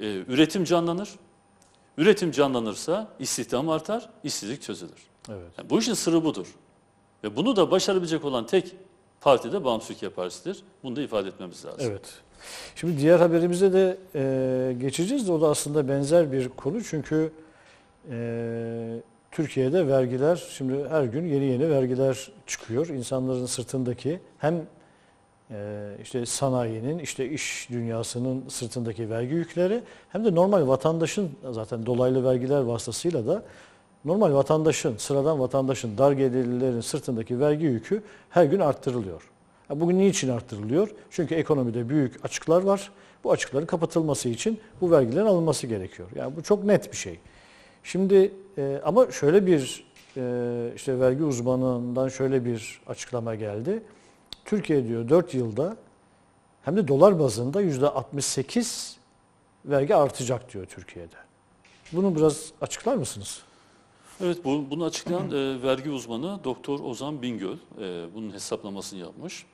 Ee, üretim canlanır. Üretim canlanırsa istihdam artar, işsizlik çözülür. Evet. Yani bu işin sırrı budur. Ve bunu da başarabilecek olan tek parti de Bağımsız Türkiye Partisi'dir. Bunu da ifade etmemiz lazım. Evet. Şimdi diğer haberimize de e, geçeceğiz de o da aslında benzer bir konu. Çünkü e, Türkiye'de vergiler şimdi her gün yeni yeni vergiler çıkıyor. İnsanların sırtındaki hem e, işte sanayinin, işte iş dünyasının sırtındaki vergi yükleri hem de normal vatandaşın zaten dolaylı vergiler vasıtasıyla da normal vatandaşın, sıradan vatandaşın, dar gelirlilerin sırtındaki vergi yükü her gün arttırılıyor. Bugün niçin arttırılıyor? Çünkü ekonomide büyük açıklar var. Bu açıkların kapatılması için bu vergilerin alınması gerekiyor. Yani bu çok net bir şey. Şimdi e, ama şöyle bir e, işte vergi uzmanından şöyle bir açıklama geldi. Türkiye diyor 4 yılda hem de dolar bazında %68 vergi artacak diyor Türkiye'de. Bunu biraz açıklar mısınız? Evet, bu, bunu açıklayan e, vergi uzmanı Doktor Ozan Bingöl e, bunun hesaplamasını yapmış.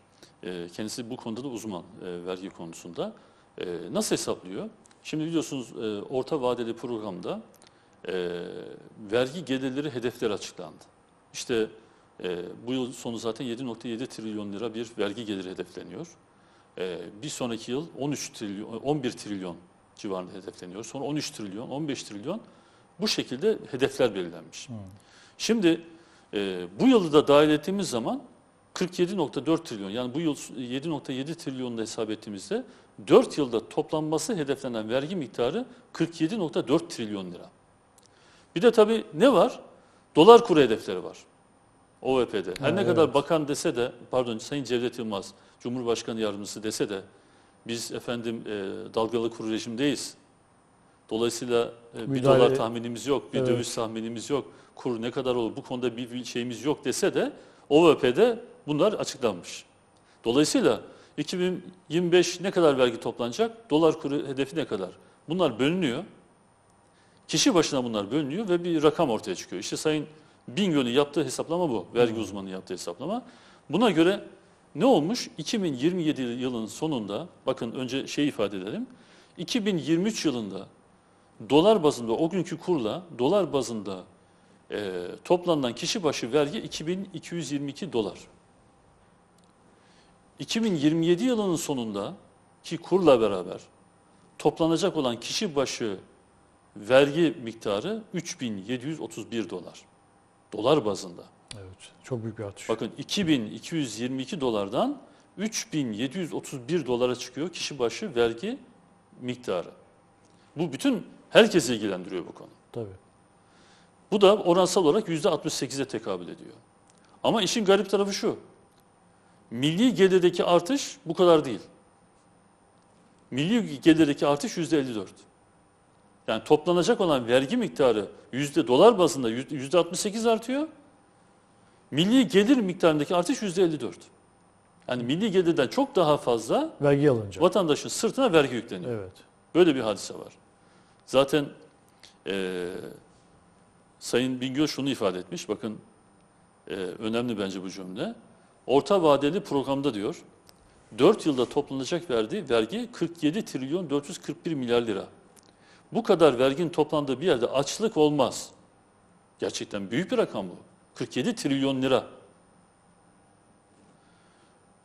E, kendisi bu konuda da uzman e, vergi konusunda. E, nasıl hesaplıyor? Şimdi biliyorsunuz e, orta vadeli programda e, vergi gelirleri hedefler açıklandı. İşte e, bu yıl sonu zaten 7.7 trilyon lira bir vergi geliri hedefleniyor. E, bir sonraki yıl 13 trilyon, 11 trilyon civarında hedefleniyor. Sonra 13 trilyon, 15 trilyon bu şekilde hedefler belirlenmiş. Hmm. Şimdi e, bu yılı da dahil ettiğimiz zaman 47.4 trilyon yani bu yıl 7.7 trilyonla hesap ettiğimizde 4 yılda toplanması hedeflenen vergi miktarı 47.4 trilyon lira. Bir de tabii ne var? Dolar kuru hedefleri var. OVP'de. Her evet. ne kadar bakan dese de, pardon Sayın Cevdet Yılmaz, Cumhurbaşkanı Yardımcısı dese de biz efendim e, dalgalı kuru rejimdeyiz. Dolayısıyla e, bir dolar tahminimiz yok, bir Evet. döviz tahminimiz yok, kur ne kadar olur bu konuda bir şeyimiz yok dese de OVP'de bunlar açıklanmış. Dolayısıyla 2025 ne kadar vergi toplanacak, dolar kuru hedefi ne kadar? Bunlar bölünüyor. Kişi başına bunlar bölünüyor ve bir rakam ortaya çıkıyor. İşte Sayın Bingöl'ün yaptığı hesaplama bu. Vergi hmm. uzmanı yaptığı hesaplama. Buna göre ne olmuş? 2027 yılının sonunda bakın önce şey ifade edelim. 2023 yılında dolar bazında o günkü kurla dolar bazında e, toplanan kişi başı vergi 2222 dolar. 2027 yılının sonunda ki kurla beraber toplanacak olan kişi başı vergi miktarı 3731 dolar. Dolar bazında. Evet. Çok büyük bir artış. Bakın 2222 dolardan 3731 dolara çıkıyor kişi başı vergi miktarı. Bu bütün Herkesi ilgilendiriyor bu konu. Tabii. Bu da oransal olarak %68'e tekabül ediyor. Ama işin garip tarafı şu. Milli gelirdeki artış bu kadar değil. Milli gelirdeki artış %54. Yani toplanacak olan vergi miktarı yüzde dolar bazında yüzde 68 artıyor. Milli gelir miktarındaki artış yüzde 54. Yani milli gelirden çok daha fazla vergi alınca vatandaşın sırtına vergi yükleniyor. Evet. Böyle bir hadise var. Zaten e, Sayın Bingöl şunu ifade etmiş, bakın e, önemli bence bu cümle. Orta vadeli programda diyor, 4 yılda toplanacak verdiği vergi 47 trilyon 441 milyar lira. Bu kadar vergin toplandığı bir yerde açlık olmaz. Gerçekten büyük bir rakam bu. 47 trilyon lira.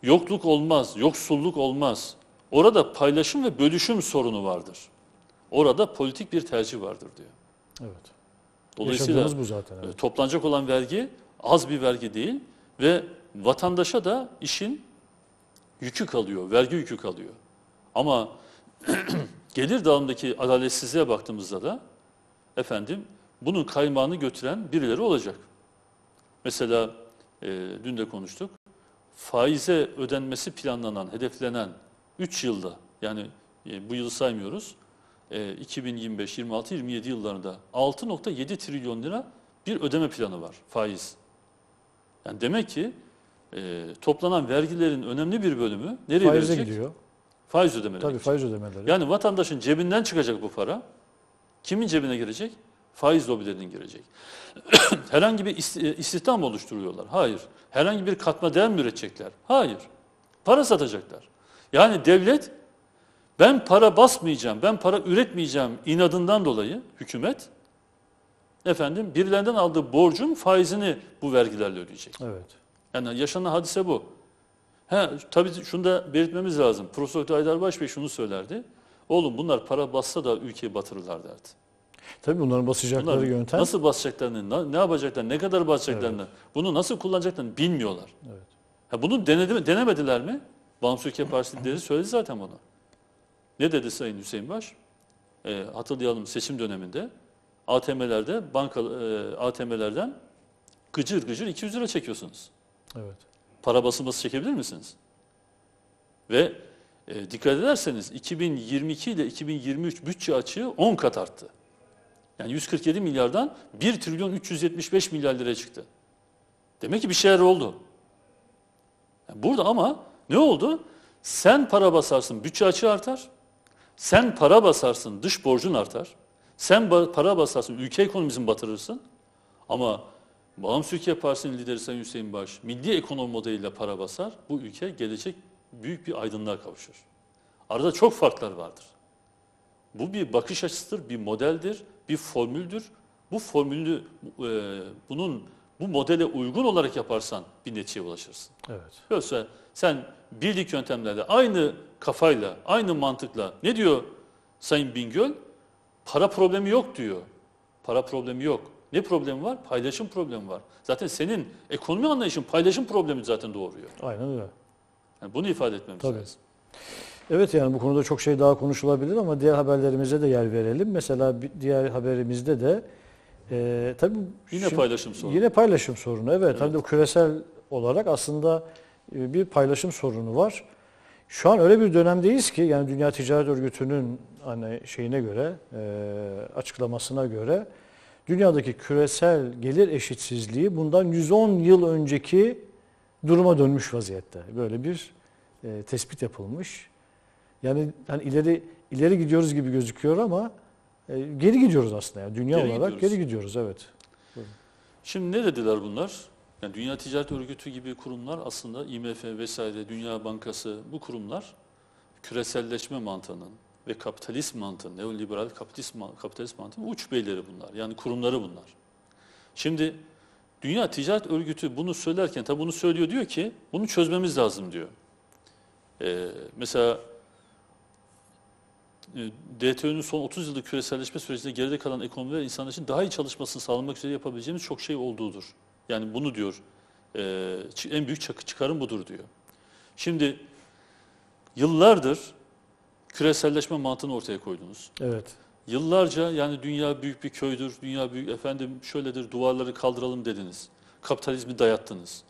Yokluk olmaz, yoksulluk olmaz. Orada paylaşım ve bölüşüm sorunu vardır. Orada politik bir tercih vardır diyor. Evet. Dolayısıyla bu zaten. Evet. E, toplanacak olan vergi az bir vergi değil ve vatandaşa da işin yükü kalıyor, vergi yükü kalıyor. Ama gelir dağılımdaki adaletsizliğe baktığımızda da efendim bunun kaymağını götüren birileri olacak. Mesela e, dün de konuştuk. Faize ödenmesi planlanan, hedeflenen 3 yılda yani e, bu yılı saymıyoruz. 2025, 26, 27 yıllarında 6.7 trilyon lira bir ödeme planı var faiz. Yani demek ki e, toplanan vergilerin önemli bir bölümü nereye Faize verecek? gidiyor. Faiz ödemeleri. Tabii faiz ödemeleri. Yani vatandaşın cebinden çıkacak bu para. Kimin cebine girecek? Faiz lobilerinin girecek. herhangi bir e, istihdam oluşturuyorlar? Hayır. Herhangi bir katma değer mi üretecekler? Hayır. Para satacaklar. Yani devlet ben para basmayacağım, ben para üretmeyeceğim inadından dolayı hükümet efendim birilerinden aldığı borcun faizini bu vergilerle ödeyecek. Evet. Yani yaşanan hadise bu. He, tabii şunu da belirtmemiz lazım. Profesör Aydar Baş Bey şunu söylerdi. Oğlum bunlar para bassa da ülkeyi batırırlar derdi. Tabii bunların basacakları Bunlar yöntem. Nasıl basacaklarını, ne yapacaklarını, ne kadar basacaklarını, evet. bunu nasıl kullanacaklarını bilmiyorlar. Evet. Ha, bunu denedi, denemediler mi? Bağımsız Ülke Partisi lideri söyledi zaten bunu. Ne dedi Sayın Hüseyin Baş? E, hatırlayalım seçim döneminde ATM'lerde banka e, ATM'lerden gıcır gıcır 200 lira çekiyorsunuz. Evet. Para basılması çekebilir misiniz? Ve e, dikkat ederseniz 2022 ile 2023 bütçe açığı 10 kat arttı. Yani 147 milyardan 1 trilyon 375 milyar liraya çıktı. Demek ki bir şeyler oldu. Yani burada ama ne oldu? Sen para basarsın bütçe açığı artar. Sen para basarsın, dış borcun artar. Sen para basarsın, ülke ekonomisini batırırsın. Ama Bağımsız ülke Partisi'nin lideri Sayın Hüseyin Baş, milli ekonomi modeliyle para basar, bu ülke gelecek büyük bir aydınlığa kavuşur. Arada çok farklar vardır. Bu bir bakış açısıdır, bir modeldir, bir formüldür. Bu formülü e, bunun bu modele uygun olarak yaparsan bir neticeye ulaşırsın. Evet. Yoksa sen birlik yöntemlerle aynı kafayla, aynı mantıkla ne diyor Sayın Bingöl? Para problemi yok diyor. Para problemi yok. Ne problemi var? Paylaşım problemi var. Zaten senin ekonomi anlayışın paylaşım problemi zaten doğuruyor. Aynen öyle. Yani bunu ifade etmemiz Tabii. lazım. Evet yani bu konuda çok şey daha konuşulabilir ama diğer haberlerimize de yer verelim. Mesela diğer haberimizde de e, tabii yine şimdi, paylaşım sorunu. Yine paylaşım sorunu evet. evet. Tabii küresel olarak aslında e, bir paylaşım sorunu var. Şu an öyle bir dönemdeyiz ki yani Dünya Ticaret Örgütü'nün hani şeyine göre, e, açıklamasına göre dünyadaki küresel gelir eşitsizliği bundan 110 yıl önceki duruma dönmüş vaziyette. Böyle bir e, tespit yapılmış. Yani hani ileri ileri gidiyoruz gibi gözüküyor ama geri gidiyoruz aslında yani dünya geri olarak gidiyoruz. geri gidiyoruz evet. Şimdi ne dediler bunlar? Yani Dünya Ticaret Örgütü gibi kurumlar aslında IMF vesaire Dünya Bankası bu kurumlar küreselleşme mantığının ve kapitalist mantığının, neoliberal kapitalist, kapitalist mantığının uç beyleri bunlar. Yani kurumları bunlar. Şimdi Dünya Ticaret Örgütü bunu söylerken, tabi bunu söylüyor diyor ki bunu çözmemiz lazım diyor. Ee, mesela e, DTÖ'nün son 30 yıllık küreselleşme sürecinde geride kalan ekonomiler insanlar için daha iyi çalışmasını sağlamak üzere yapabileceğimiz çok şey olduğudur. Yani bunu diyor e, en büyük çakı çıkarım budur diyor. Şimdi yıllardır küreselleşme mantığını ortaya koydunuz. Evet. Yıllarca yani dünya büyük bir köydür, dünya büyük efendim şöyledir duvarları kaldıralım dediniz. Kapitalizmi dayattınız.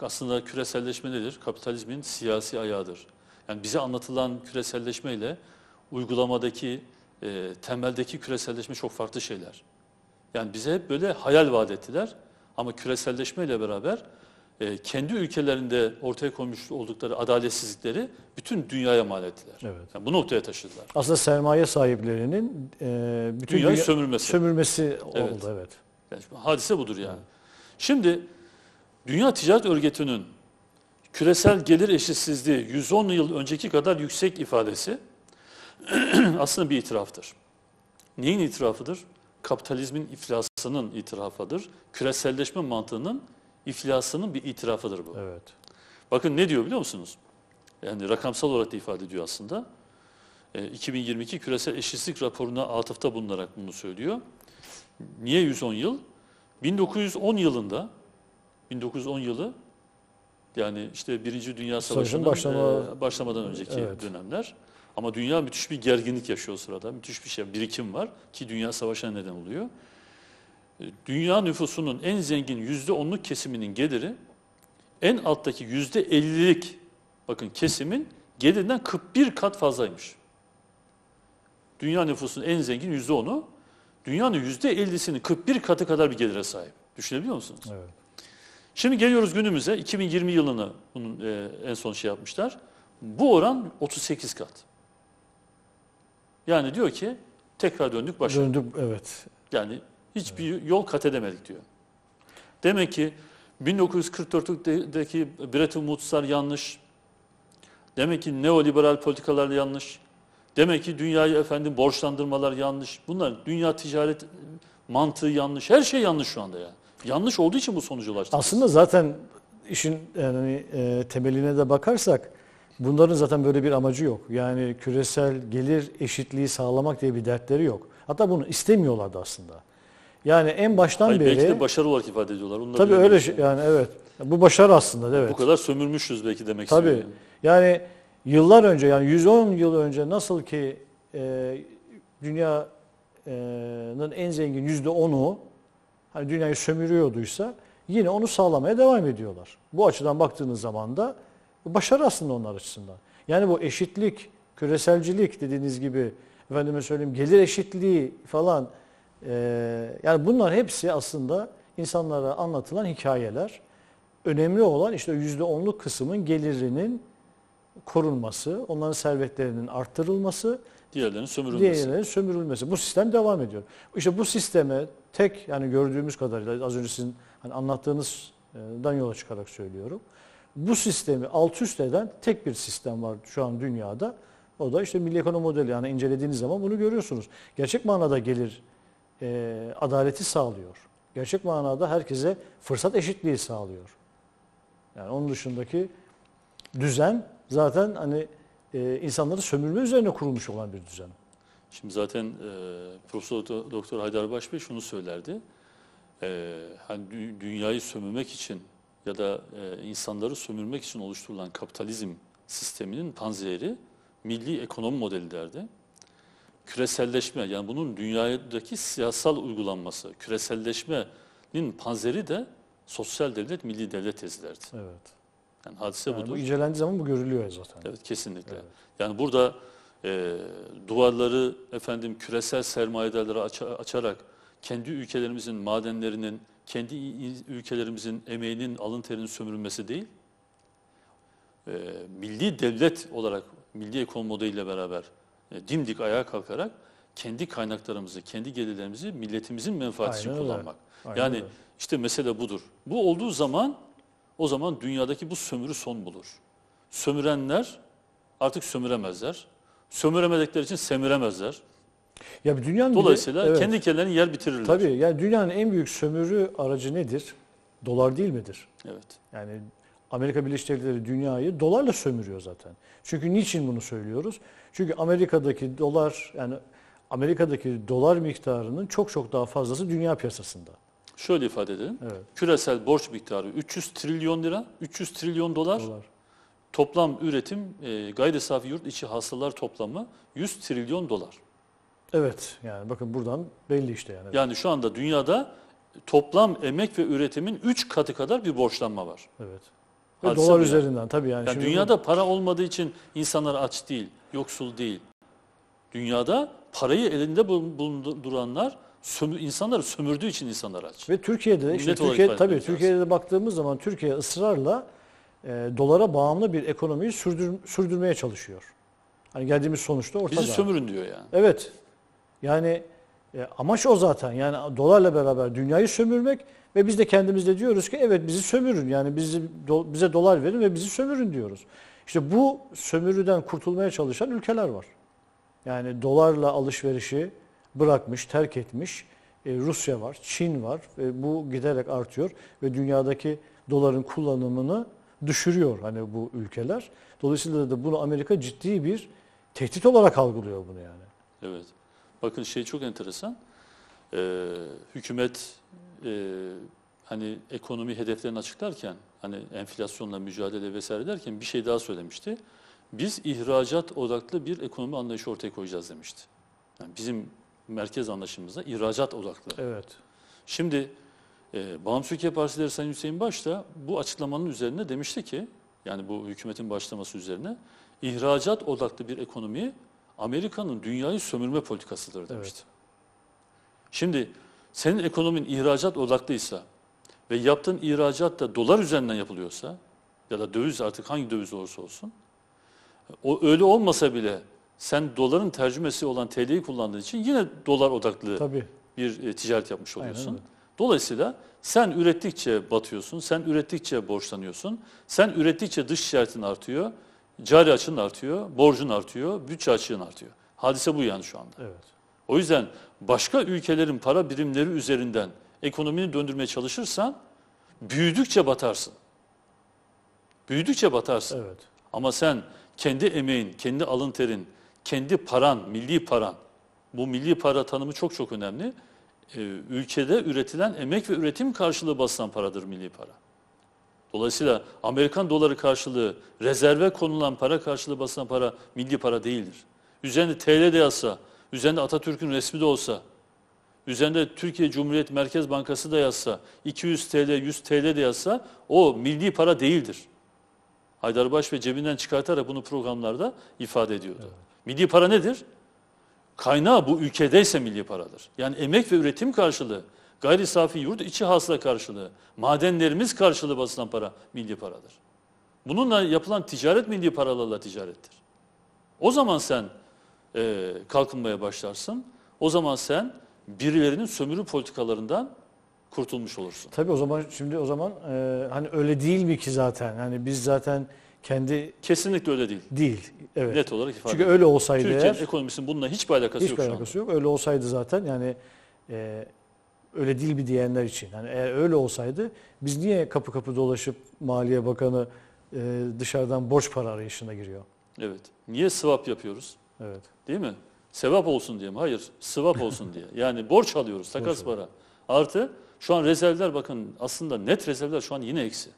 Aslında küreselleşme nedir? Kapitalizmin siyasi ayağıdır. Yani bize anlatılan küreselleşme ile uygulamadaki e, temeldeki küreselleşme çok farklı şeyler. Yani bize hep böyle hayal vaat ettiler. Ama küreselleşmeyle beraber e, kendi ülkelerinde ortaya koymuş oldukları adaletsizlikleri bütün dünyaya mal ettiler. Evet. Yani bu noktaya taşıdılar. Aslında sermaye sahiplerinin e, bütün dünyayı dünya, sömürmesi. sömürmesi oldu. Evet. evet. Yani hadise budur yani. Evet. Şimdi Dünya Ticaret Örgütü'nün küresel gelir eşitsizliği 110 yıl önceki kadar yüksek ifadesi aslında bir itiraftır. Neyin itirafıdır? kapitalizmin iflasının itirafıdır. Küreselleşme mantığının iflasının bir itirafıdır bu. Evet. Bakın ne diyor biliyor musunuz? Yani rakamsal olarak da ifade ediyor aslında. E, 2022 küresel eşitsizlik raporuna atıfta bulunarak bunu söylüyor. Niye 110 yıl? 1910 yılında 1910 yılı yani işte Birinci Dünya Savaşı'nın başlama, e, başlamadan önceki evet. dönemler. Ama dünya müthiş bir gerginlik yaşıyor o sırada. Müthiş bir şey, birikim var ki dünya savaşa neden oluyor. E, dünya nüfusunun en zengin yüzde onluk kesiminin geliri en alttaki yüzde ellilik bakın kesimin gelirinden 41 kat fazlaymış. Dünya nüfusunun en zengin yüzde onu dünyanın yüzde ellisinin 41 katı kadar bir gelire sahip. Düşünebiliyor musunuz? Evet. Şimdi geliyoruz günümüze. 2020 yılını bunun, e, en son şey yapmışlar. Bu oran 38 kat. Yani diyor ki tekrar döndük başa. Döndük evet. Yani hiçbir evet. yol kat edemedik diyor. Demek ki 1944'teki Bretton Woods'lar yanlış. Demek ki neoliberal politikalar yanlış. Demek ki dünyayı efendim borçlandırmalar yanlış. Bunlar dünya ticaret mantığı yanlış. Her şey yanlış şu anda ya. Yani. Yanlış olduğu için bu sonucu ulaştık. Aslında zaten işin yani e, temeline de bakarsak Bunların zaten böyle bir amacı yok. Yani küresel gelir eşitliği sağlamak diye bir dertleri yok. Hatta bunu istemiyorlardı aslında. Yani en baştan Hayır, beri... Belki de başarı olarak ifade ediyorlar. Onlar tabii öyle şey, yani evet. Bu başarı aslında evet. Bu kadar sömürmüşüz belki demek tabii. istiyorum. Tabii. Yani. yani yıllar önce yani 110 yıl önce nasıl ki e, dünyanın en zengin %10'u hani dünyayı sömürüyorduysa yine onu sağlamaya devam ediyorlar. Bu açıdan baktığınız zaman da bu başarı aslında onlar açısından. Yani bu eşitlik, küreselcilik dediğiniz gibi efendime söyleyeyim gelir eşitliği falan e, yani bunlar hepsi aslında insanlara anlatılan hikayeler. Önemli olan işte yüzde onluk kısmın gelirinin korunması, onların servetlerinin arttırılması, diğerlerinin sömürülmesi. Diğerlerinin sömürülmesi. Bu sistem devam ediyor. İşte bu sisteme tek yani gördüğümüz kadarıyla az önce sizin hani anlattığınızdan yola çıkarak söylüyorum bu sistemi alt üst eden tek bir sistem var şu an dünyada. O da işte milli ekonomi modeli yani incelediğiniz zaman bunu görüyorsunuz. Gerçek manada gelir e, adaleti sağlıyor. Gerçek manada herkese fırsat eşitliği sağlıyor. Yani onun dışındaki düzen zaten hani e, insanları sömürme üzerine kurulmuş olan bir düzen. Şimdi zaten e, Profesör Doktor Haydar Başbey şunu söylerdi. E, hani dünyayı sömürmek için ya da e, insanları sömürmek için oluşturulan kapitalizm sisteminin panzehri milli ekonomi modeli derdi. Küreselleşme yani bunun dünyadaki siyasal uygulanması, küreselleşmenin panzeri de sosyal devlet, milli devlet tezi Evet. Yani hadise yani budur. Bu incelendiği zaman bu görülüyor zaten. Evet kesinlikle. Evet. Yani burada e, duvarları efendim küresel sermayedarlara aç açarak kendi ülkelerimizin madenlerinin kendi ülkelerimizin emeğinin, alın terinin sömürülmesi değil, e, milli devlet olarak, milli ekonomi modeliyle beraber e, dimdik ayağa kalkarak kendi kaynaklarımızı, kendi gelirlerimizi milletimizin menfaati için kullanmak. Aynen yani öyle. işte mesele budur. Bu olduğu zaman o zaman dünyadaki bu sömürü son bulur. Sömürenler artık sömüremezler. Sömüremedikleri için semiremezler. Ya dünyanın Dolayısıyla bile, evet, kendi kendilerini yer bitirirler. Tabii yani dünyanın en büyük sömürü aracı nedir? Dolar değil midir? Evet. Yani Amerika Birleşik Devletleri dünyayı dolarla sömürüyor zaten. Çünkü niçin bunu söylüyoruz? Çünkü Amerika'daki dolar yani Amerika'daki dolar miktarının çok çok daha fazlası dünya piyasasında. Şöyle ifade edelim. Evet. Küresel borç miktarı 300 trilyon lira, 300 trilyon dolar. dolar. Toplam üretim e, gayri safi yurt içi hasılar toplamı 100 trilyon dolar. Evet yani bakın buradan belli işte yani. Yani şu anda dünyada toplam emek ve üretimin 3 katı kadar bir borçlanma var. Evet. Ve dolar bu üzerinden tabii yani. Yani şimdi dünyada para olmadığı için insanlar aç değil, yoksul değil. Dünyada parayı elinde bulun- bulunduranlar sömü- insanları sömürdüğü için insanlar aç. Ve Türkiye'de Millet işte Türkiye tabii Türkiye'de de baktığımız zaman Türkiye ısrarla e, dolara bağımlı bir ekonomiyi sürdür- sürdürmeye çalışıyor. Hani geldiğimiz sonuçta ortada. Bizi sömürün diyor yani. Evet. Yani e, amaç o zaten. Yani dolarla beraber dünyayı sömürmek ve biz de kendimizde diyoruz ki evet bizi sömürün. Yani bizi do, bize dolar verin ve bizi sömürün diyoruz. İşte bu sömürüden kurtulmaya çalışan ülkeler var. Yani dolarla alışverişi bırakmış, terk etmiş e, Rusya var, Çin var. E, bu giderek artıyor ve dünyadaki doların kullanımını düşürüyor hani bu ülkeler. Dolayısıyla da bunu Amerika ciddi bir tehdit olarak algılıyor bunu yani. Evet. Bakın şey çok enteresan. Ee, hükümet e, hani ekonomi hedeflerini açıklarken hani enflasyonla mücadele vesaire derken bir şey daha söylemişti. Biz ihracat odaklı bir ekonomi anlayışı ortaya koyacağız demişti. Yani bizim merkez anlaşımızda ihracat odaklı. Evet. Şimdi e, Bağımsız Türkiye Partisi Sayın Hüseyin Baş da bu açıklamanın üzerine demişti ki yani bu hükümetin başlaması üzerine ihracat odaklı bir ekonomiyi Amerika'nın dünyayı sömürme politikasıdır demişti. Evet. Şimdi senin ekonomin ihracat odaklıysa ve yaptığın ihracat da dolar üzerinden yapılıyorsa ya da döviz artık hangi döviz olursa olsun o öyle olmasa bile sen doların tercümesi olan TL'yi kullandığın için yine dolar odaklı Tabii. bir e, ticaret yapmış oluyorsun. Aynen, Dolayısıyla sen ürettikçe batıyorsun, sen ürettikçe borçlanıyorsun, sen ürettikçe dış ticaretin artıyor. Cari açın artıyor, borcun artıyor, bütçe açığın artıyor. Hadise bu yani şu anda. Evet. O yüzden başka ülkelerin para birimleri üzerinden ekonomini döndürmeye çalışırsan büyüdükçe batarsın. Büyüdükçe batarsın. Evet. Ama sen kendi emeğin, kendi alın terin, kendi paran, milli paran, bu milli para tanımı çok çok önemli. Ee, ülkede üretilen emek ve üretim karşılığı basılan paradır milli para. Dolayısıyla Amerikan doları karşılığı rezerve konulan para karşılığı basılan para milli para değildir. Üzerinde TL de yazsa, üzerinde Atatürk'ün resmi de olsa, üzerinde Türkiye Cumhuriyet Merkez Bankası da yazsa, 200 TL, 100 TL de yazsa o milli para değildir. Haydarbaş ve cebinden çıkartarak bunu programlarda ifade ediyordu. Evet. Milli para nedir? Kaynağı bu ülkedeyse milli paradır. Yani emek ve üretim karşılığı Gayri safi yurt içi hasla karşılığı, madenlerimiz karşılığı basılan para milli paradır. Bununla yapılan ticaret milli paralarla ticarettir. O zaman sen e, kalkınmaya başlarsın. O zaman sen birilerinin sömürü politikalarından kurtulmuş olursun. Tabii o zaman şimdi o zaman e, hani öyle değil mi ki zaten? Hani biz zaten kendi kesinlikle öyle değil. Değil. Evet. Net olarak ifade. Çünkü ediyorum. öyle olsaydı Türkiye'nin ekonomisinin bununla hiç alakası hiç yok. Hiç alakası yok. Öyle olsaydı zaten yani e, öyle değil mi diyenler için. Yani eğer öyle olsaydı biz niye kapı kapı dolaşıp Maliye Bakanı e, dışarıdan borç para arayışına giriyor? Evet. Niye sıvap yapıyoruz? Evet. Değil mi? Sevap olsun diye mi? Hayır. Sıvap olsun diye. Yani borç alıyoruz. Takas borç para. Artı şu an rezervler bakın aslında net rezervler şu an yine eksi.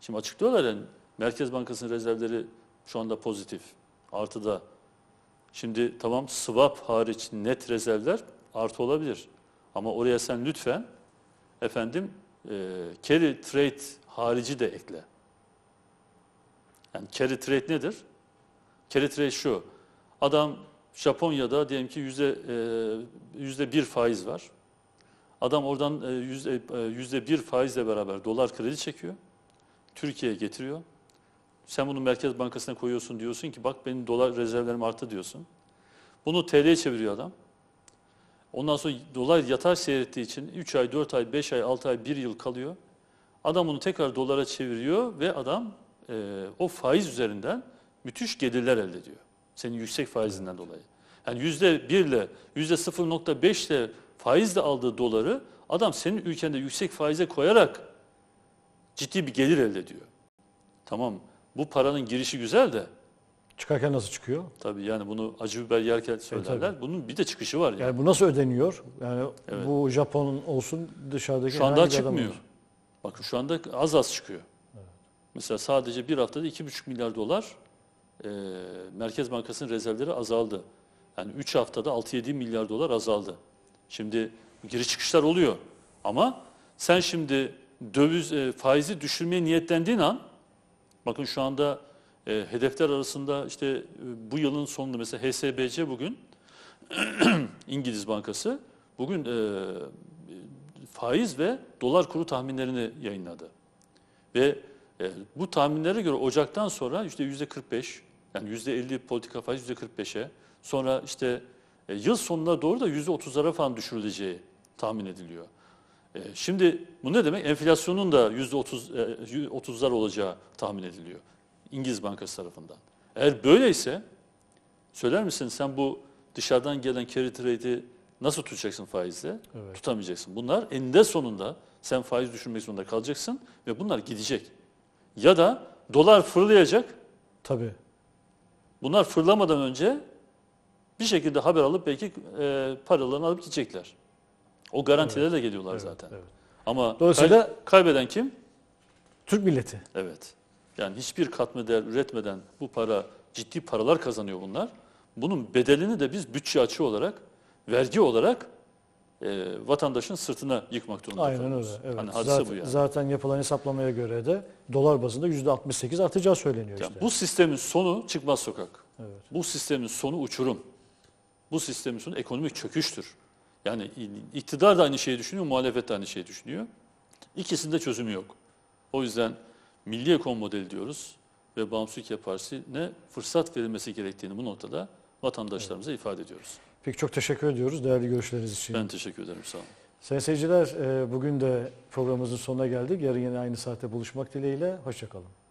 Şimdi açıklıyorlar yani Merkez Bankası'nın rezervleri şu anda pozitif. Artı da. Şimdi tamam swap hariç net rezervler artı olabilir. Ama oraya sen lütfen efendim e, carry trade harici de ekle. Yani carry trade nedir? Carry trade şu. Adam Japonya'da diyelim ki yüzde, e, yüzde bir faiz var. Adam oradan e, yüzde, e, yüzde bir faizle beraber dolar kredi çekiyor. Türkiye'ye getiriyor. Sen bunu Merkez Bankası'na koyuyorsun diyorsun ki bak benim dolar rezervlerim arttı diyorsun. Bunu TL'ye çeviriyor adam. Ondan sonra dolar yatay seyrettiği için 3 ay, 4 ay, 5 ay, 6 ay, 1 yıl kalıyor. Adam onu tekrar dolara çeviriyor ve adam e, o faiz üzerinden müthiş gelirler elde ediyor. Senin yüksek faizinden dolayı. Yani yüzde birle, yüzde 0.5 ile faizle aldığı doları adam senin ülkende yüksek faize koyarak ciddi bir gelir elde ediyor. Tamam bu paranın girişi güzel de Çıkarken nasıl çıkıyor? Tabii yani bunu acı biber yerken e, söylerler. E, Bunun bir de çıkışı var yani. Yani bu nasıl ödeniyor? Yani evet. bu Japon olsun dışarıdaki Şu anda çıkmıyor. Bakın şu anda az az çıkıyor. Evet. Mesela sadece bir haftada 2,5 milyar dolar e, Merkez Bankası'nın rezervleri azaldı. Yani 3 haftada 6-7 milyar dolar azaldı. Şimdi giri çıkışlar oluyor. Ama sen şimdi döviz e, faizi düşürmeye niyetlendiğin an bakın şu anda e, hedefler arasında işte e, bu yılın sonunda mesela HSBC bugün İngiliz Bankası bugün e, faiz ve dolar kuru tahminlerini yayınladı. Ve e, bu tahminlere göre Ocak'tan sonra işte yüzde 45 yani yüzde 50 politika faiz yüzde 45'e sonra işte e, yıl sonuna doğru da yüzde 30'lara falan düşürüleceği tahmin ediliyor. E, şimdi bu ne demek? Enflasyonun da yüzde 30 30'lar e, olacağı tahmin ediliyor. İngiliz Bankası tarafından. Eğer böyleyse söyler misin sen bu dışarıdan gelen carry trade'i nasıl tutacaksın faizle? Evet. Tutamayacaksın. Bunlar eninde sonunda sen faiz düşünmek zorunda kalacaksın ve bunlar gidecek. Ya da dolar fırlayacak. Tabii. Bunlar fırlamadan önce bir şekilde haber alıp belki e, paralarını alıp gidecekler. O garantilerle evet. geliyorlar evet, zaten. Evet. Ama Dolayısıyla kay kaybeden kim? Türk milleti. Evet. Yani hiçbir katma değer üretmeden bu para ciddi paralar kazanıyor bunlar. Bunun bedelini de biz bütçe açığı olarak, vergi olarak e, vatandaşın sırtına yıkmak durumunda Aynen öyle. Evet. Hani hadise zaten, bu yani. Zaten yapılan hesaplamaya göre de dolar bazında %68 artacağı söyleniyor. Yani işte. Bu sistemin sonu çıkmaz sokak. Evet. Bu sistemin sonu uçurum. Bu sistemin sonu ekonomik çöküştür. Yani iktidar da aynı şeyi düşünüyor, muhalefet de aynı şeyi düşünüyor. İkisinde çözümü yok. O yüzden milli ekonomi modeli diyoruz ve Bağımsız Ülke Partisi'ne fırsat verilmesi gerektiğini bu noktada vatandaşlarımıza evet. ifade ediyoruz. Peki çok teşekkür ediyoruz değerli görüşleriniz için. Ben teşekkür ederim sağ olun. Sayın seyirciler e, bugün de programımızın sonuna geldik. Yarın yine aynı saatte buluşmak dileğiyle. Hoşçakalın.